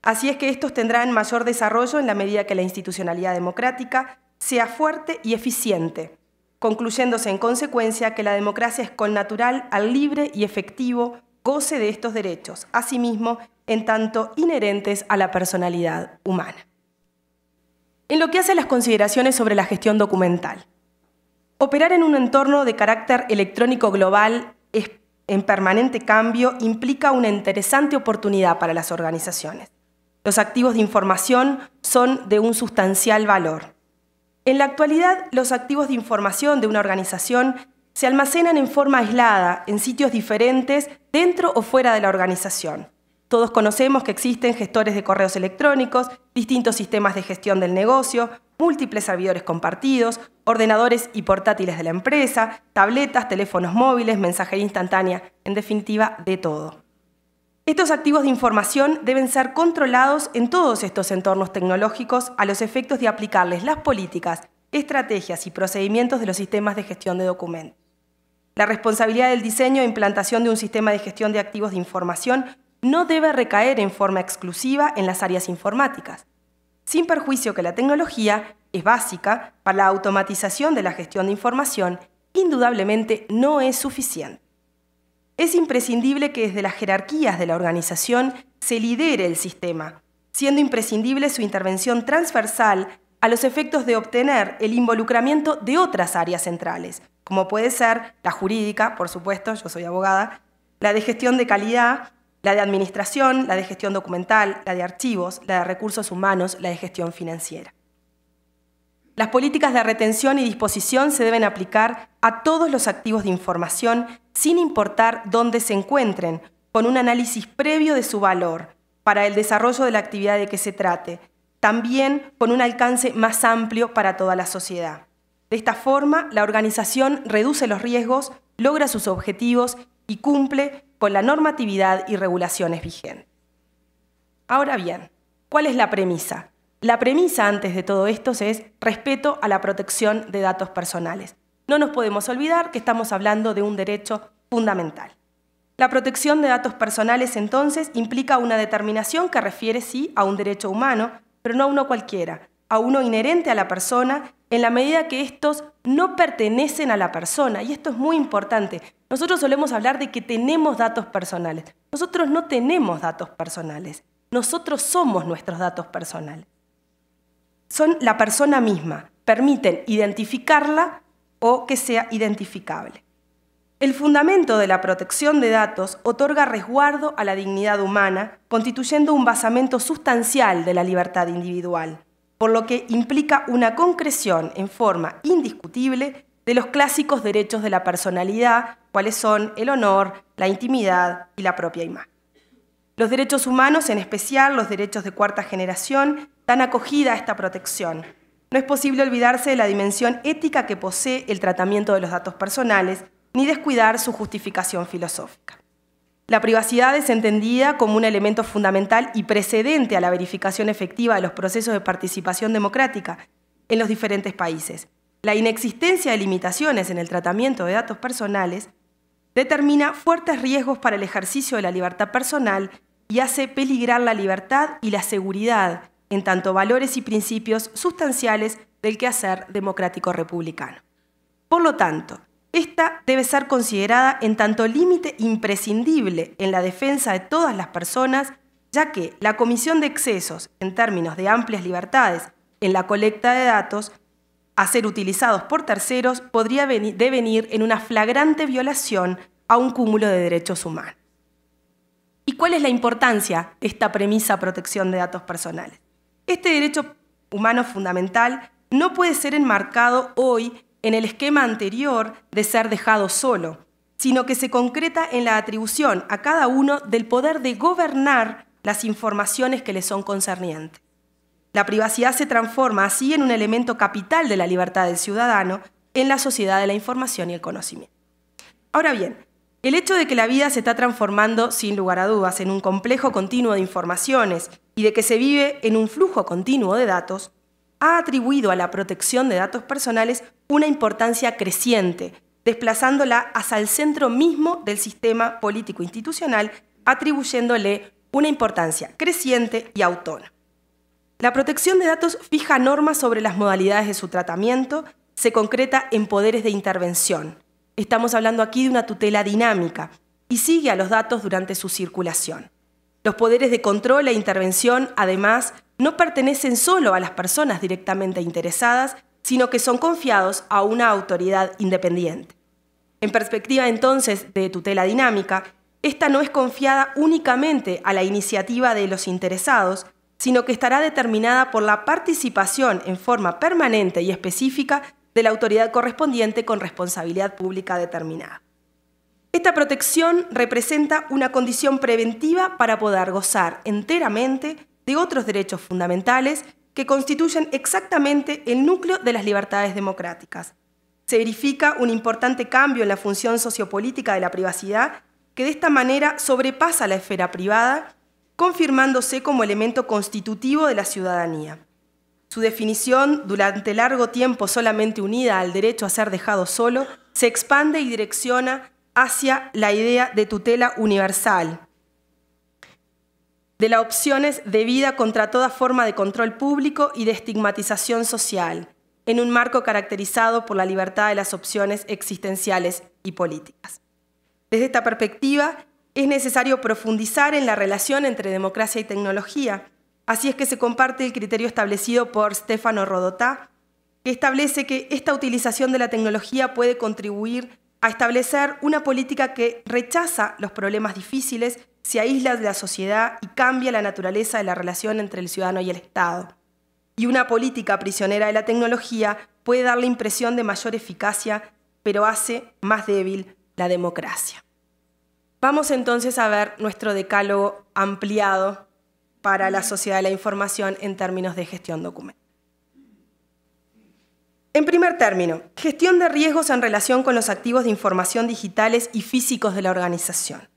Speaker 3: Así es que estos tendrán mayor desarrollo en la medida que la institucionalidad democrática sea fuerte y eficiente, concluyéndose en consecuencia que la democracia es natural al libre y efectivo goce de estos derechos, asimismo en tanto inherentes a la personalidad humana. En lo que hace las consideraciones sobre la gestión documental, operar en un entorno de carácter electrónico global en permanente cambio implica una interesante oportunidad para las organizaciones. Los activos de información son de un sustancial valor en la actualidad, los activos de información de una organización se almacenan en forma aislada, en sitios diferentes, dentro o fuera de la organización. Todos conocemos que existen gestores de correos electrónicos, distintos sistemas de gestión del negocio, múltiples servidores compartidos, ordenadores y portátiles de la empresa, tabletas, teléfonos móviles, mensajería instantánea, en definitiva, de todo. Estos activos de información deben ser controlados en todos estos entornos tecnológicos a los efectos de aplicarles las políticas, estrategias y procedimientos de los sistemas de gestión de documentos. La responsabilidad del diseño e implantación de un sistema de gestión de activos de información no debe recaer en forma exclusiva en las áreas informáticas, sin perjuicio que la tecnología es básica para la automatización de la gestión de información, indudablemente no es suficiente es imprescindible que desde las jerarquías de la organización se lidere el sistema, siendo imprescindible su intervención transversal a los efectos de obtener el involucramiento de otras áreas centrales, como puede ser la jurídica, por supuesto, yo soy abogada, la de gestión de calidad, la de administración, la de gestión documental, la de archivos, la de recursos humanos, la de gestión financiera. Las políticas de retención y disposición se deben aplicar a todos los activos de información sin importar dónde se encuentren, con un análisis previo de su valor para el desarrollo de la actividad de que se trate, también con un alcance más amplio para toda la sociedad. De esta forma, la organización reduce los riesgos, logra sus objetivos y cumple con la normatividad y regulaciones vigentes. Ahora bien, ¿cuál es la premisa? La premisa antes de todo esto es respeto a la protección de datos personales. No nos podemos olvidar que estamos hablando de un derecho fundamental. La protección de datos personales entonces implica una determinación que refiere sí a un derecho humano, pero no a uno cualquiera, a uno inherente a la persona en la medida que estos no pertenecen a la persona. Y esto es muy importante. Nosotros solemos hablar de que tenemos datos personales. Nosotros no tenemos datos personales. Nosotros somos nuestros datos personales son la persona misma, permiten identificarla o que sea identificable. El fundamento de la protección de datos otorga resguardo a la dignidad humana, constituyendo un basamento sustancial de la libertad individual, por lo que implica una concreción en forma indiscutible de los clásicos derechos de la personalidad, cuales son el honor, la intimidad y la propia imagen. Los derechos humanos, en especial los derechos de cuarta generación, dan acogida a esta protección. No es posible olvidarse de la dimensión ética que posee el tratamiento de los datos personales, ni descuidar su justificación filosófica. La privacidad es entendida como un elemento fundamental y precedente a la verificación efectiva de los procesos de participación democrática en los diferentes países. La inexistencia de limitaciones en el tratamiento de datos personales determina fuertes riesgos para el ejercicio de la libertad personal y hace peligrar la libertad y la seguridad en tanto valores y principios sustanciales del quehacer democrático republicano. Por lo tanto, esta debe ser considerada en tanto límite imprescindible en la defensa de todas las personas, ya que la comisión de excesos en términos de amplias libertades en la colecta de datos a ser utilizados por terceros podría devenir en una flagrante violación a un cúmulo de derechos humanos. ¿Y cuál es la importancia de esta premisa protección de datos personales? Este derecho humano fundamental no puede ser enmarcado hoy en el esquema anterior de ser dejado solo, sino que se concreta en la atribución a cada uno del poder de gobernar las informaciones que le son concernientes. La privacidad se transforma así en un elemento capital de la libertad del ciudadano en la sociedad de la información y el conocimiento. Ahora bien, el hecho de que la vida se está transformando, sin lugar a dudas, en un complejo continuo de informaciones y de que se vive en un flujo continuo de datos, ha atribuido a la protección de datos personales una importancia creciente, desplazándola hacia el centro mismo del sistema político institucional, atribuyéndole una importancia creciente y autónoma. La protección de datos fija normas sobre las modalidades de su tratamiento, se concreta en poderes de intervención, Estamos hablando aquí de una tutela dinámica y sigue a los datos durante su circulación. Los poderes de control e intervención, además, no pertenecen solo a las personas directamente interesadas, sino que son confiados a una autoridad independiente. En perspectiva entonces de tutela dinámica, esta no es confiada únicamente a la iniciativa de los interesados, sino que estará determinada por la participación en forma permanente y específica de la autoridad correspondiente con responsabilidad pública determinada. Esta protección representa una condición preventiva para poder gozar enteramente de otros derechos fundamentales que constituyen exactamente el núcleo de las libertades democráticas. Se verifica un importante cambio en la función sociopolítica de la privacidad que de esta manera sobrepasa la esfera privada, confirmándose como elemento constitutivo de la ciudadanía. Su definición, durante largo tiempo solamente unida al derecho a ser dejado solo, se expande y direcciona hacia la idea de tutela universal, de las opciones de vida contra toda forma de control público y de estigmatización social, en un marco caracterizado por la libertad de las opciones existenciales y políticas. Desde esta perspectiva, es necesario profundizar en la relación entre democracia y tecnología, Así es que se comparte el criterio establecido por Stefano Rodotá, que establece que esta utilización de la tecnología puede contribuir a establecer una política que rechaza los problemas difíciles, se aísla de la sociedad y cambia la naturaleza de la relación entre el ciudadano y el Estado. Y una política prisionera de la tecnología puede dar la impresión de mayor eficacia, pero hace más débil la democracia. Vamos entonces a ver nuestro decálogo ampliado para la sociedad de la información en términos de gestión documental. En primer término, gestión de riesgos en relación con los activos de información digitales y físicos de la organización.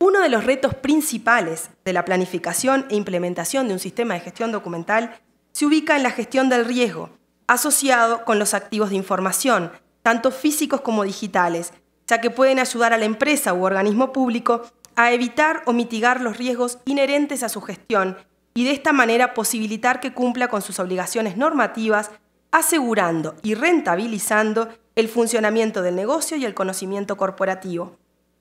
Speaker 3: Uno de los retos principales de la planificación e implementación de un sistema de gestión documental se ubica en la gestión del riesgo, asociado con los activos de información, tanto físicos como digitales, ya que pueden ayudar a la empresa u organismo público a evitar o mitigar los riesgos inherentes a su gestión y de esta manera posibilitar que cumpla con sus obligaciones normativas, asegurando y rentabilizando el funcionamiento del negocio y el conocimiento corporativo.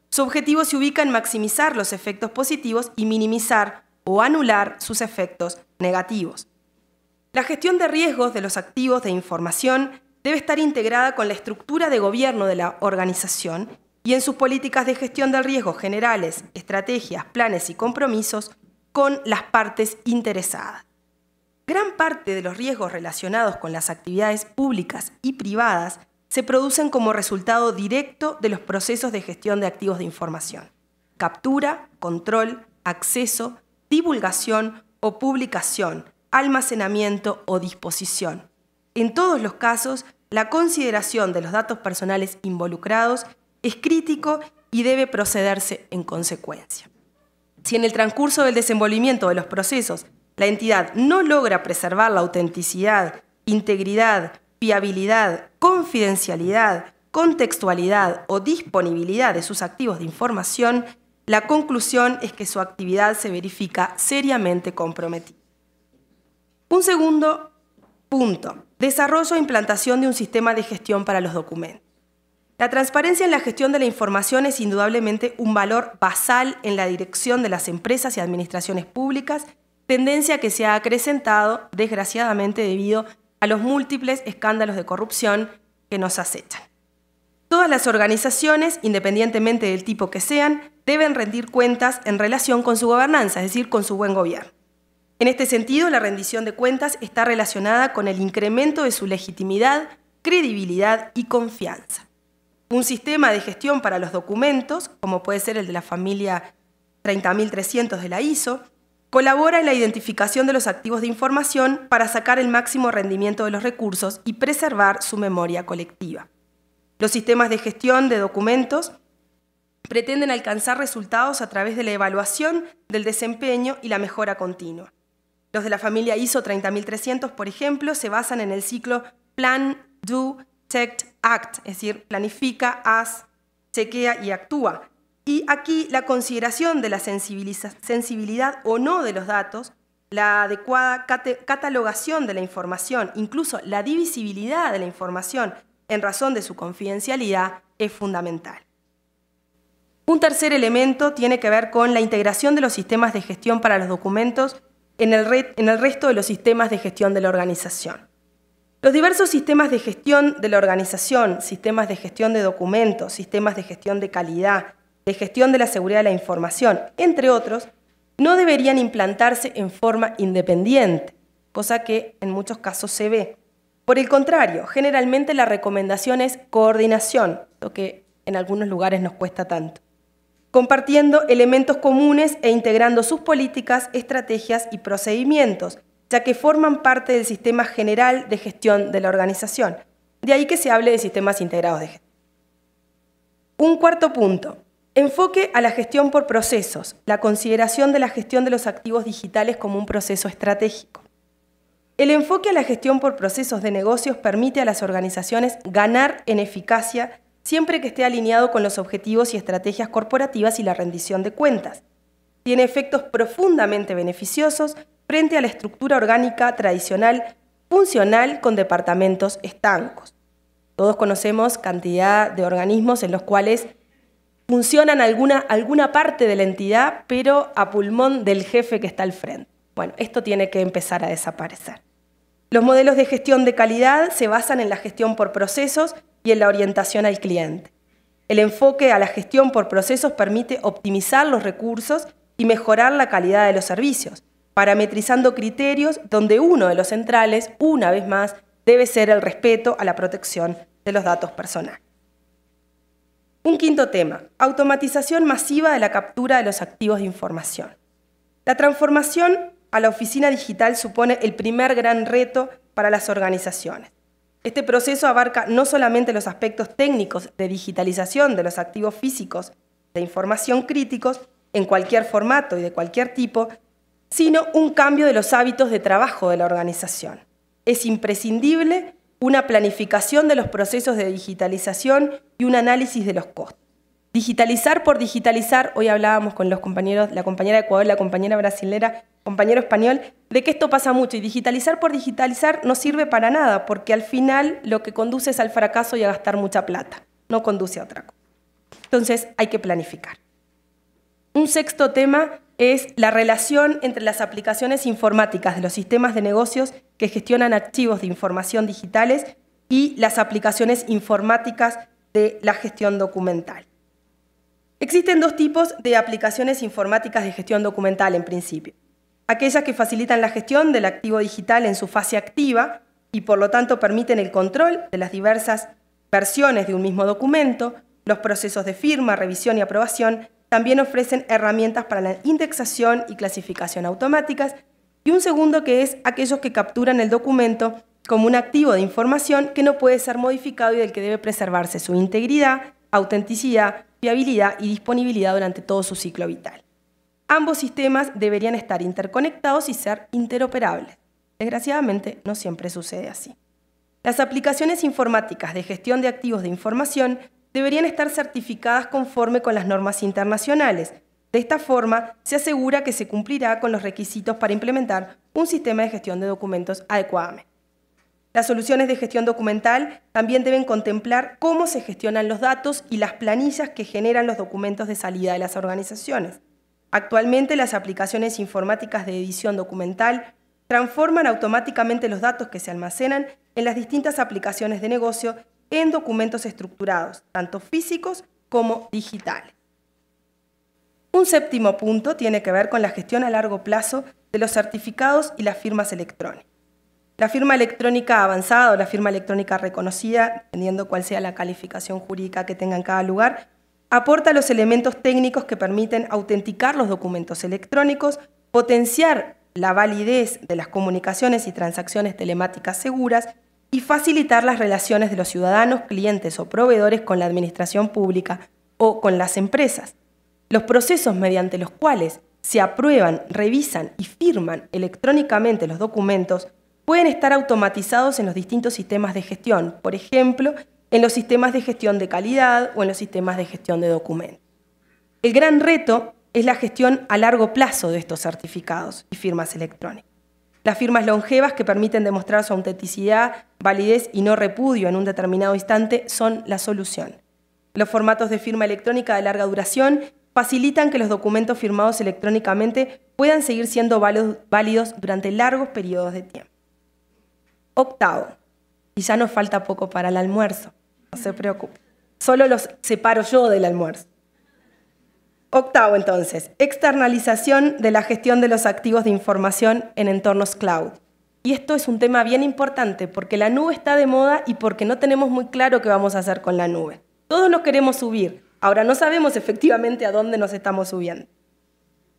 Speaker 3: Su objetivo se ubica en maximizar los efectos positivos y minimizar o anular sus efectos negativos. La gestión de riesgos de los activos de información debe estar integrada con la estructura de gobierno de la organización y en sus políticas de gestión del riesgo generales, estrategias, planes y compromisos con las partes interesadas. Gran parte de los riesgos relacionados con las actividades públicas y privadas se producen como resultado directo de los procesos de gestión de activos de información. Captura, control, acceso, divulgación o publicación, almacenamiento o disposición. En todos los casos, la consideración de los datos personales involucrados es crítico y debe procederse en consecuencia. Si en el transcurso del desenvolvimiento de los procesos la entidad no logra preservar la autenticidad, integridad, fiabilidad, confidencialidad, contextualidad o disponibilidad de sus activos de información, la conclusión es que su actividad se verifica seriamente comprometida. Un segundo punto, desarrollo e implantación de un sistema de gestión para los documentos. La transparencia en la gestión de la información es indudablemente un valor basal en la dirección de las empresas y administraciones públicas, tendencia que se ha acrecentado, desgraciadamente, debido a los múltiples escándalos de corrupción que nos acechan. Todas las organizaciones, independientemente del tipo que sean, deben rendir cuentas en relación con su gobernanza, es decir, con su buen gobierno. En este sentido, la rendición de cuentas está relacionada con el incremento de su legitimidad, credibilidad y confianza un sistema de gestión para los documentos, como puede ser el de la familia 30.300 de la ISO, colabora en la identificación de los activos de información para sacar el máximo rendimiento de los recursos y preservar su memoria colectiva. Los sistemas de gestión de documentos pretenden alcanzar resultados a través de la evaluación del desempeño y la mejora continua. Los de la familia ISO 30300, por ejemplo, se basan en el ciclo Plan, Do, check act, es decir, planifica, hace, chequea y actúa. Y aquí la consideración de la sensibilidad o no de los datos, la adecuada catalogación de la información, incluso la divisibilidad de la información en razón de su confidencialidad, es fundamental. Un tercer elemento tiene que ver con la integración de los sistemas de gestión para los documentos en el resto de los sistemas de gestión de la organización. Los diversos sistemas de gestión de la organización, sistemas de gestión de documentos, sistemas de gestión de calidad, de gestión de la seguridad de la información, entre otros, no deberían implantarse en forma independiente, cosa que en muchos casos se ve. Por el contrario, generalmente la recomendación es coordinación, lo que en algunos lugares nos cuesta tanto, compartiendo elementos comunes e integrando sus políticas, estrategias y procedimientos ya que forman parte del sistema general de gestión de la organización. De ahí que se hable de sistemas integrados de gestión. Un cuarto punto, enfoque a la gestión por procesos, la consideración de la gestión de los activos digitales como un proceso estratégico. El enfoque a la gestión por procesos de negocios permite a las organizaciones ganar en eficacia siempre que esté alineado con los objetivos y estrategias corporativas y la rendición de cuentas. Tiene efectos profundamente beneficiosos frente a la estructura orgánica tradicional funcional con departamentos estancos. Todos conocemos cantidad de organismos en los cuales funcionan alguna, alguna parte de la entidad, pero a pulmón del jefe que está al frente. Bueno, esto tiene que empezar a desaparecer. Los modelos de gestión de calidad se basan en la gestión por procesos y en la orientación al cliente. El enfoque a la gestión por procesos permite optimizar los recursos y mejorar la calidad de los servicios, parametrizando criterios donde uno de los centrales, una vez más, debe ser el respeto a la protección de los datos personales. Un quinto tema, automatización masiva de la captura de los activos de información. La transformación a la oficina digital supone el primer gran reto para las organizaciones. Este proceso abarca no solamente los aspectos técnicos de digitalización de los activos físicos de información críticos en cualquier formato y de cualquier tipo, sino un cambio de los hábitos de trabajo de la organización. Es imprescindible una planificación de los procesos de digitalización y un análisis de los costos. Digitalizar por digitalizar, hoy hablábamos con los compañeros, la compañera de Ecuador, la compañera brasilera, compañero español, de que esto pasa mucho y digitalizar por digitalizar no sirve para nada, porque al final lo que conduce es al fracaso y a gastar mucha plata, no conduce a otra cosa. Entonces hay que planificar. Un sexto tema es la relación entre las aplicaciones informáticas de los sistemas de negocios que gestionan archivos de información digitales y las aplicaciones informáticas de la gestión documental. Existen dos tipos de aplicaciones informáticas de gestión documental en principio. Aquellas que facilitan la gestión del activo digital en su fase activa y por lo tanto permiten el control de las diversas versiones de un mismo documento, los procesos de firma, revisión y aprobación, también ofrecen herramientas para la indexación y clasificación automáticas. Y un segundo que es aquellos que capturan el documento como un activo de información que no puede ser modificado y del que debe preservarse su integridad, autenticidad, fiabilidad y disponibilidad durante todo su ciclo vital. Ambos sistemas deberían estar interconectados y ser interoperables. Desgraciadamente, no siempre sucede así. Las aplicaciones informáticas de gestión de activos de información deberían estar certificadas conforme con las normas internacionales. De esta forma, se asegura que se cumplirá con los requisitos para implementar un sistema de gestión de documentos adecuadamente. Las soluciones de gestión documental también deben contemplar cómo se gestionan los datos y las planillas que generan los documentos de salida de las organizaciones. Actualmente las aplicaciones informáticas de edición documental transforman automáticamente los datos que se almacenan en las distintas aplicaciones de negocio en documentos estructurados, tanto físicos como digitales. Un séptimo punto tiene que ver con la gestión a largo plazo de los certificados y las firmas electrónicas. La firma electrónica avanzada o la firma electrónica reconocida, dependiendo cuál sea la calificación jurídica que tenga en cada lugar, aporta los elementos técnicos que permiten autenticar los documentos electrónicos, potenciar la validez de las comunicaciones y transacciones telemáticas seguras y facilitar las relaciones de los ciudadanos, clientes o proveedores con la administración pública o con las empresas. Los procesos mediante los cuales se aprueban, revisan y firman electrónicamente los documentos pueden estar automatizados en los distintos sistemas de gestión, por ejemplo, en los sistemas de gestión de calidad o en los sistemas de gestión de documentos. El gran reto es la gestión a largo plazo de estos certificados y firmas electrónicas las firmas longevas que permiten demostrar su autenticidad, validez y no repudio en un determinado instante son la solución. Los formatos de firma electrónica de larga duración facilitan que los documentos firmados electrónicamente puedan seguir siendo válidos durante largos periodos de tiempo. Octavo, y ya nos falta poco para el almuerzo, no se preocupe. Solo los separo yo del almuerzo. Octavo, entonces, externalización de la gestión de los activos de información en entornos cloud. Y esto es un tema bien importante porque la nube está de moda y porque no tenemos muy claro qué vamos a hacer con la nube. Todos nos queremos subir, ahora no sabemos efectivamente a dónde nos estamos subiendo.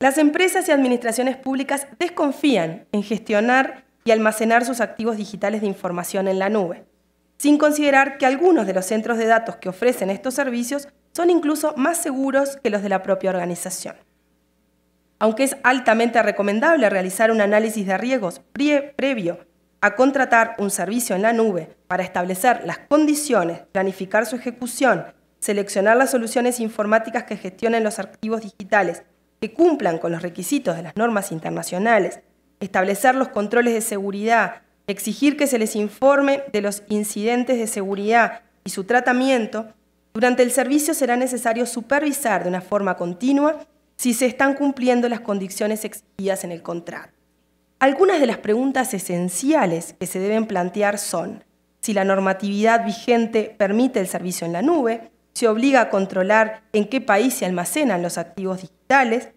Speaker 3: Las empresas y administraciones públicas desconfían en gestionar y almacenar sus activos digitales de información en la nube, sin considerar que algunos de los centros de datos que ofrecen estos servicios son incluso más seguros que los de la propia organización. Aunque es altamente recomendable realizar un análisis de riesgos previo a contratar un servicio en la nube para establecer las condiciones, planificar su ejecución, seleccionar las soluciones informáticas que gestionen los archivos digitales que cumplan con los requisitos de las normas internacionales, establecer los controles de seguridad, exigir que se les informe de los incidentes de seguridad y su tratamiento, durante el servicio será necesario supervisar de una forma continua si se están cumpliendo las condiciones exigidas en el contrato. Algunas de las preguntas esenciales que se deben plantear son si la normatividad vigente permite el servicio en la nube, se obliga a controlar en qué país se almacenan los activos digitales,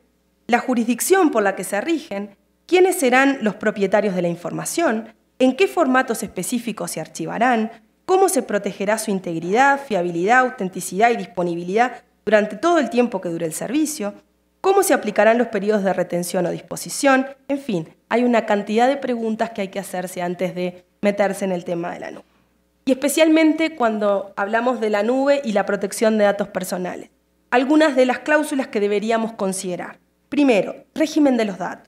Speaker 3: la jurisdicción por la que se rigen, quiénes serán los propietarios de la información, en qué formatos específicos se archivarán, cómo se protegerá su integridad, fiabilidad, autenticidad y disponibilidad durante todo el tiempo que dure el servicio, cómo se aplicarán los periodos de retención o disposición, en fin, hay una cantidad de preguntas que hay que hacerse antes de meterse en el tema de la nube. Y especialmente cuando hablamos de la nube y la protección de datos personales. Algunas de las cláusulas que deberíamos considerar. Primero, régimen de los datos.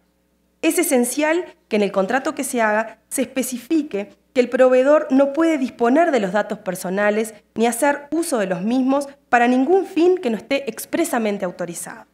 Speaker 3: Es esencial que en el contrato que se haga se especifique el proveedor no puede disponer de los datos personales ni hacer uso de los mismos para ningún fin que no esté expresamente autorizado.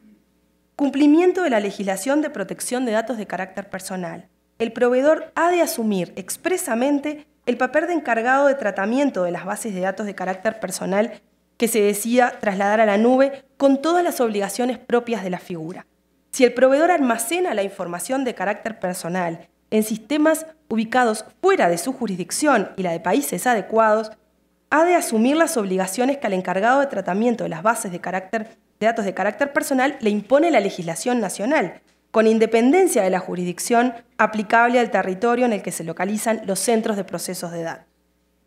Speaker 3: Cumplimiento de la legislación de protección de datos de carácter personal. El proveedor ha de asumir expresamente el papel de encargado de tratamiento de las bases de datos de carácter personal que se decida trasladar a la nube con todas las obligaciones propias de la figura. Si el proveedor almacena la información de carácter personal en sistemas ubicados fuera de su jurisdicción y la de países adecuados, ha de asumir las obligaciones que al encargado de tratamiento de las bases de, de datos de carácter personal le impone la legislación nacional, con independencia de la jurisdicción aplicable al territorio en el que se localizan los centros de procesos de datos.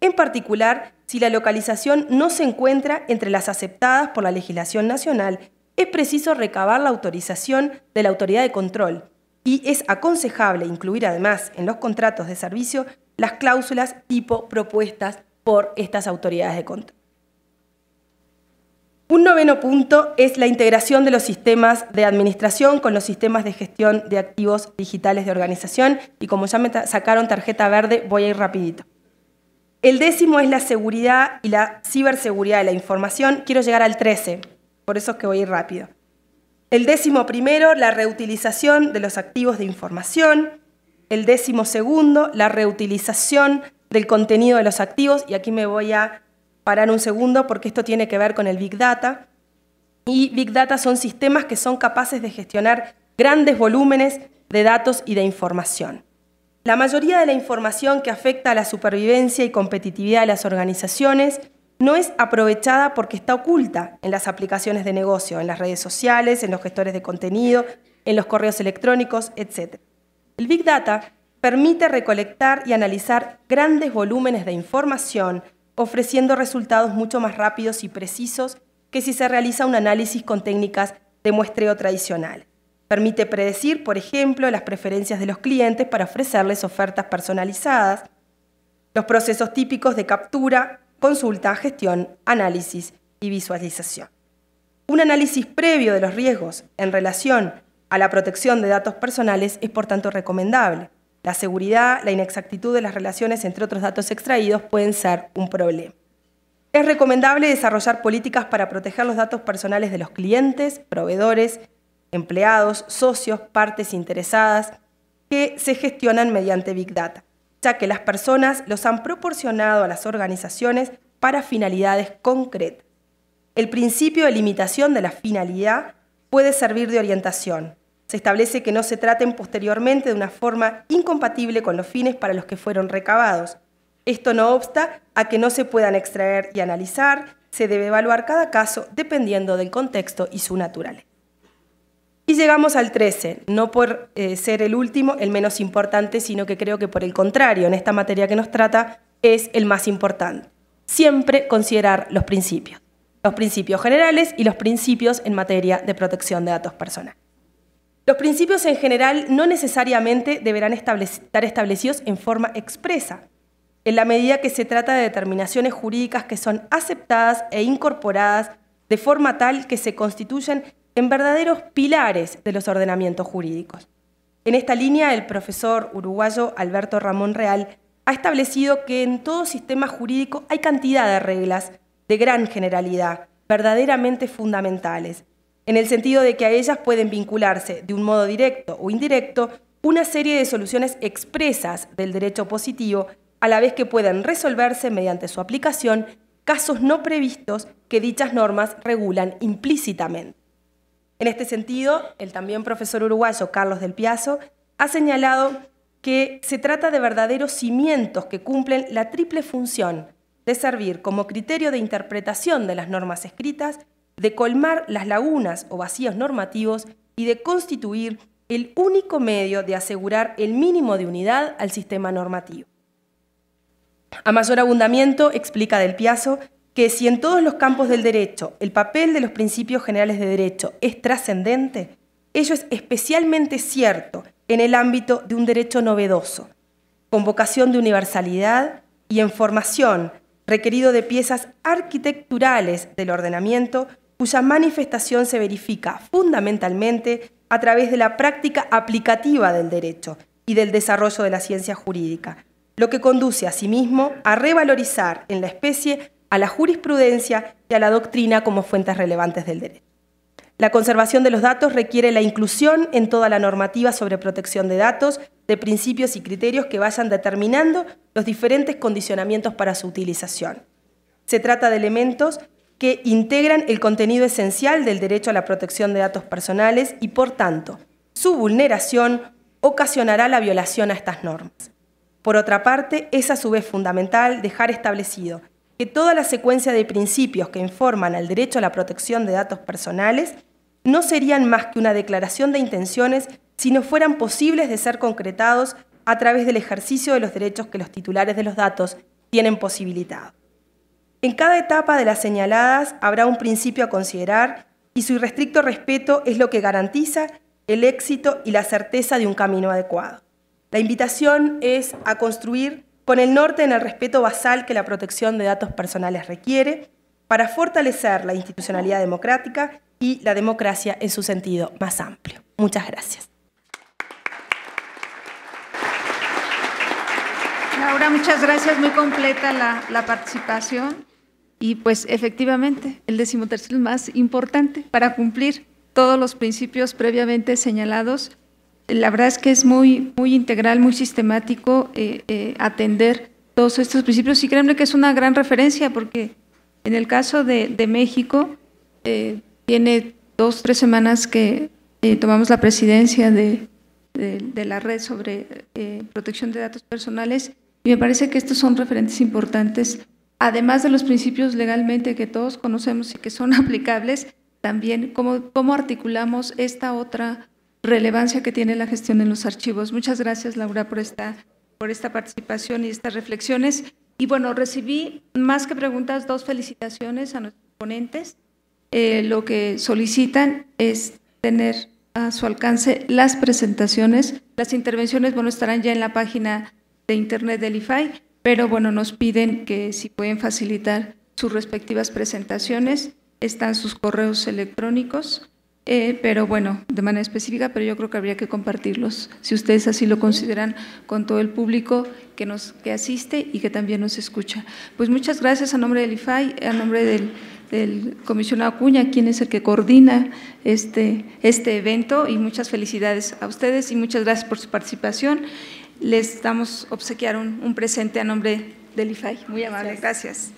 Speaker 3: En particular, si la localización no se encuentra entre las aceptadas por la legislación nacional, es preciso recabar la autorización de la autoridad de control, y es aconsejable incluir además en los contratos de servicio las cláusulas tipo propuestas por estas autoridades de control. Un noveno punto es la integración de los sistemas de administración con los sistemas de gestión de activos digitales de organización y como ya me sacaron tarjeta verde voy a ir rapidito. El décimo es la seguridad y la ciberseguridad de la información. Quiero llegar al 13, por eso es que voy a ir rápido. El décimo primero, la reutilización de los activos de información. El décimo segundo, la reutilización del contenido de los activos. Y aquí me voy a parar un segundo porque esto tiene que ver con el Big Data. Y Big Data son sistemas que son capaces de gestionar grandes volúmenes de datos y de información. La mayoría de la información que afecta a la supervivencia y competitividad de las organizaciones no es aprovechada porque está oculta en las aplicaciones de negocio, en las redes sociales, en los gestores de contenido, en los correos electrónicos, etc. El Big Data permite recolectar y analizar grandes volúmenes de información, ofreciendo resultados mucho más rápidos y precisos que si se realiza un análisis con técnicas de muestreo tradicional. Permite predecir, por ejemplo, las preferencias de los clientes para ofrecerles ofertas personalizadas, los procesos típicos de captura, consulta, gestión, análisis y visualización. Un análisis previo de los riesgos en relación a la protección de datos personales es por tanto recomendable. La seguridad, la inexactitud de las relaciones entre otros datos extraídos pueden ser un problema. Es recomendable desarrollar políticas para proteger los datos personales de los clientes, proveedores, empleados, socios, partes interesadas, que se gestionan mediante Big Data ya que las personas los han proporcionado a las organizaciones para finalidades concretas. El principio de limitación de la finalidad puede servir de orientación. Se establece que no se traten posteriormente de una forma incompatible con los fines para los que fueron recabados. Esto no obsta a que no se puedan extraer y analizar, se debe evaluar cada caso dependiendo del contexto y su naturaleza. Y llegamos al 13, no por eh, ser el último, el menos importante, sino que creo que por el contrario, en esta materia que nos trata, es el más importante. Siempre considerar los principios, los principios generales y los principios en materia de protección de datos personales. Los principios en general no necesariamente deberán estar establecidos en forma expresa, en la medida que se trata de determinaciones jurídicas que son aceptadas e incorporadas de forma tal que se constituyen en verdaderos pilares de los ordenamientos jurídicos. En esta línea, el profesor uruguayo Alberto Ramón Real ha establecido que en todo sistema jurídico hay cantidad de reglas de gran generalidad, verdaderamente fundamentales, en el sentido de que a ellas pueden vincularse de un modo directo o indirecto una serie de soluciones expresas del derecho positivo, a la vez que pueden resolverse mediante su aplicación casos no previstos que dichas normas regulan implícitamente. En este sentido, el también profesor uruguayo Carlos del Piazo ha señalado que se trata de verdaderos cimientos que cumplen la triple función de servir como criterio de interpretación de las normas escritas, de colmar las lagunas o vacíos normativos y de constituir el único medio de asegurar el mínimo de unidad al sistema normativo. A mayor abundamiento, explica Del Piazo, que si en todos los campos del derecho el papel de los principios generales de derecho es trascendente, ello es especialmente cierto en el ámbito de un derecho novedoso, con vocación de universalidad y en formación, requerido de piezas arquitecturales del ordenamiento cuya manifestación se verifica fundamentalmente a través de la práctica aplicativa del derecho y del desarrollo de la ciencia jurídica, lo que conduce asimismo a revalorizar en la especie a la jurisprudencia y a la doctrina como fuentes relevantes del derecho. La conservación de los datos requiere la inclusión en toda la normativa sobre protección de datos de principios y criterios que vayan determinando los diferentes condicionamientos para su utilización. Se trata de elementos que integran el contenido esencial del derecho a la protección de datos personales y, por tanto, su vulneración ocasionará la violación a estas normas. Por otra parte, es a su vez fundamental dejar establecido que toda la secuencia de principios que informan al derecho a la protección de datos personales no serían más que una declaración de intenciones si no fueran posibles de ser concretados a través del ejercicio de los derechos que los titulares de los datos tienen posibilitado. En cada etapa de las señaladas habrá un principio a considerar y su irrestricto respeto es lo que garantiza el éxito y la certeza de un camino adecuado. La invitación es a construir con el norte en el respeto basal que la protección de datos personales requiere, para fortalecer la institucionalidad democrática y la democracia en su sentido más amplio. Muchas gracias.
Speaker 1: Laura, muchas
Speaker 3: gracias, muy completa
Speaker 1: la, participación y pues efectivamente el decimotercero es más importante para cumplir todos los principios previamente señalados la verdad es que es muy, muy integral, muy sistemático eh, eh, atender todos estos principios y créanme que es una gran referencia porque en el caso de, México eh, tiene dos, tres semanas que tomamos la presidencia de, de, la red sobre protección de datos personales y me parece que estos son referentes importantes, además de los principios legalmente que todos conocemos y que son aplicables, también cómo, cómo articulamos esta otra relevancia que tiene la gestión en los archivos. Muchas gracias, Laura, por esta, por esta participación y estas reflexiones. Y bueno, recibí más que preguntas, dos felicitaciones a nuestros ponentes. Eh, lo que solicitan es tener a su alcance las presentaciones. Las intervenciones, bueno, estarán ya en la página de internet del IFAI, pero bueno, nos piden que si pueden facilitar sus respectivas presentaciones, están sus correos electrónicos eh, pero bueno, de manera específica, pero yo creo que habría que compartirlos, si ustedes así lo consideran, con todo el público que nos que asiste y que también nos escucha. Pues muchas gracias a nombre del IFAI, a nombre del, del comisionado Acuña, quien es el que coordina este, este evento, y muchas felicidades a ustedes y muchas gracias por su participación. Les damos obsequiar un, presente a nombre del IFAI. Muy amable, gracias.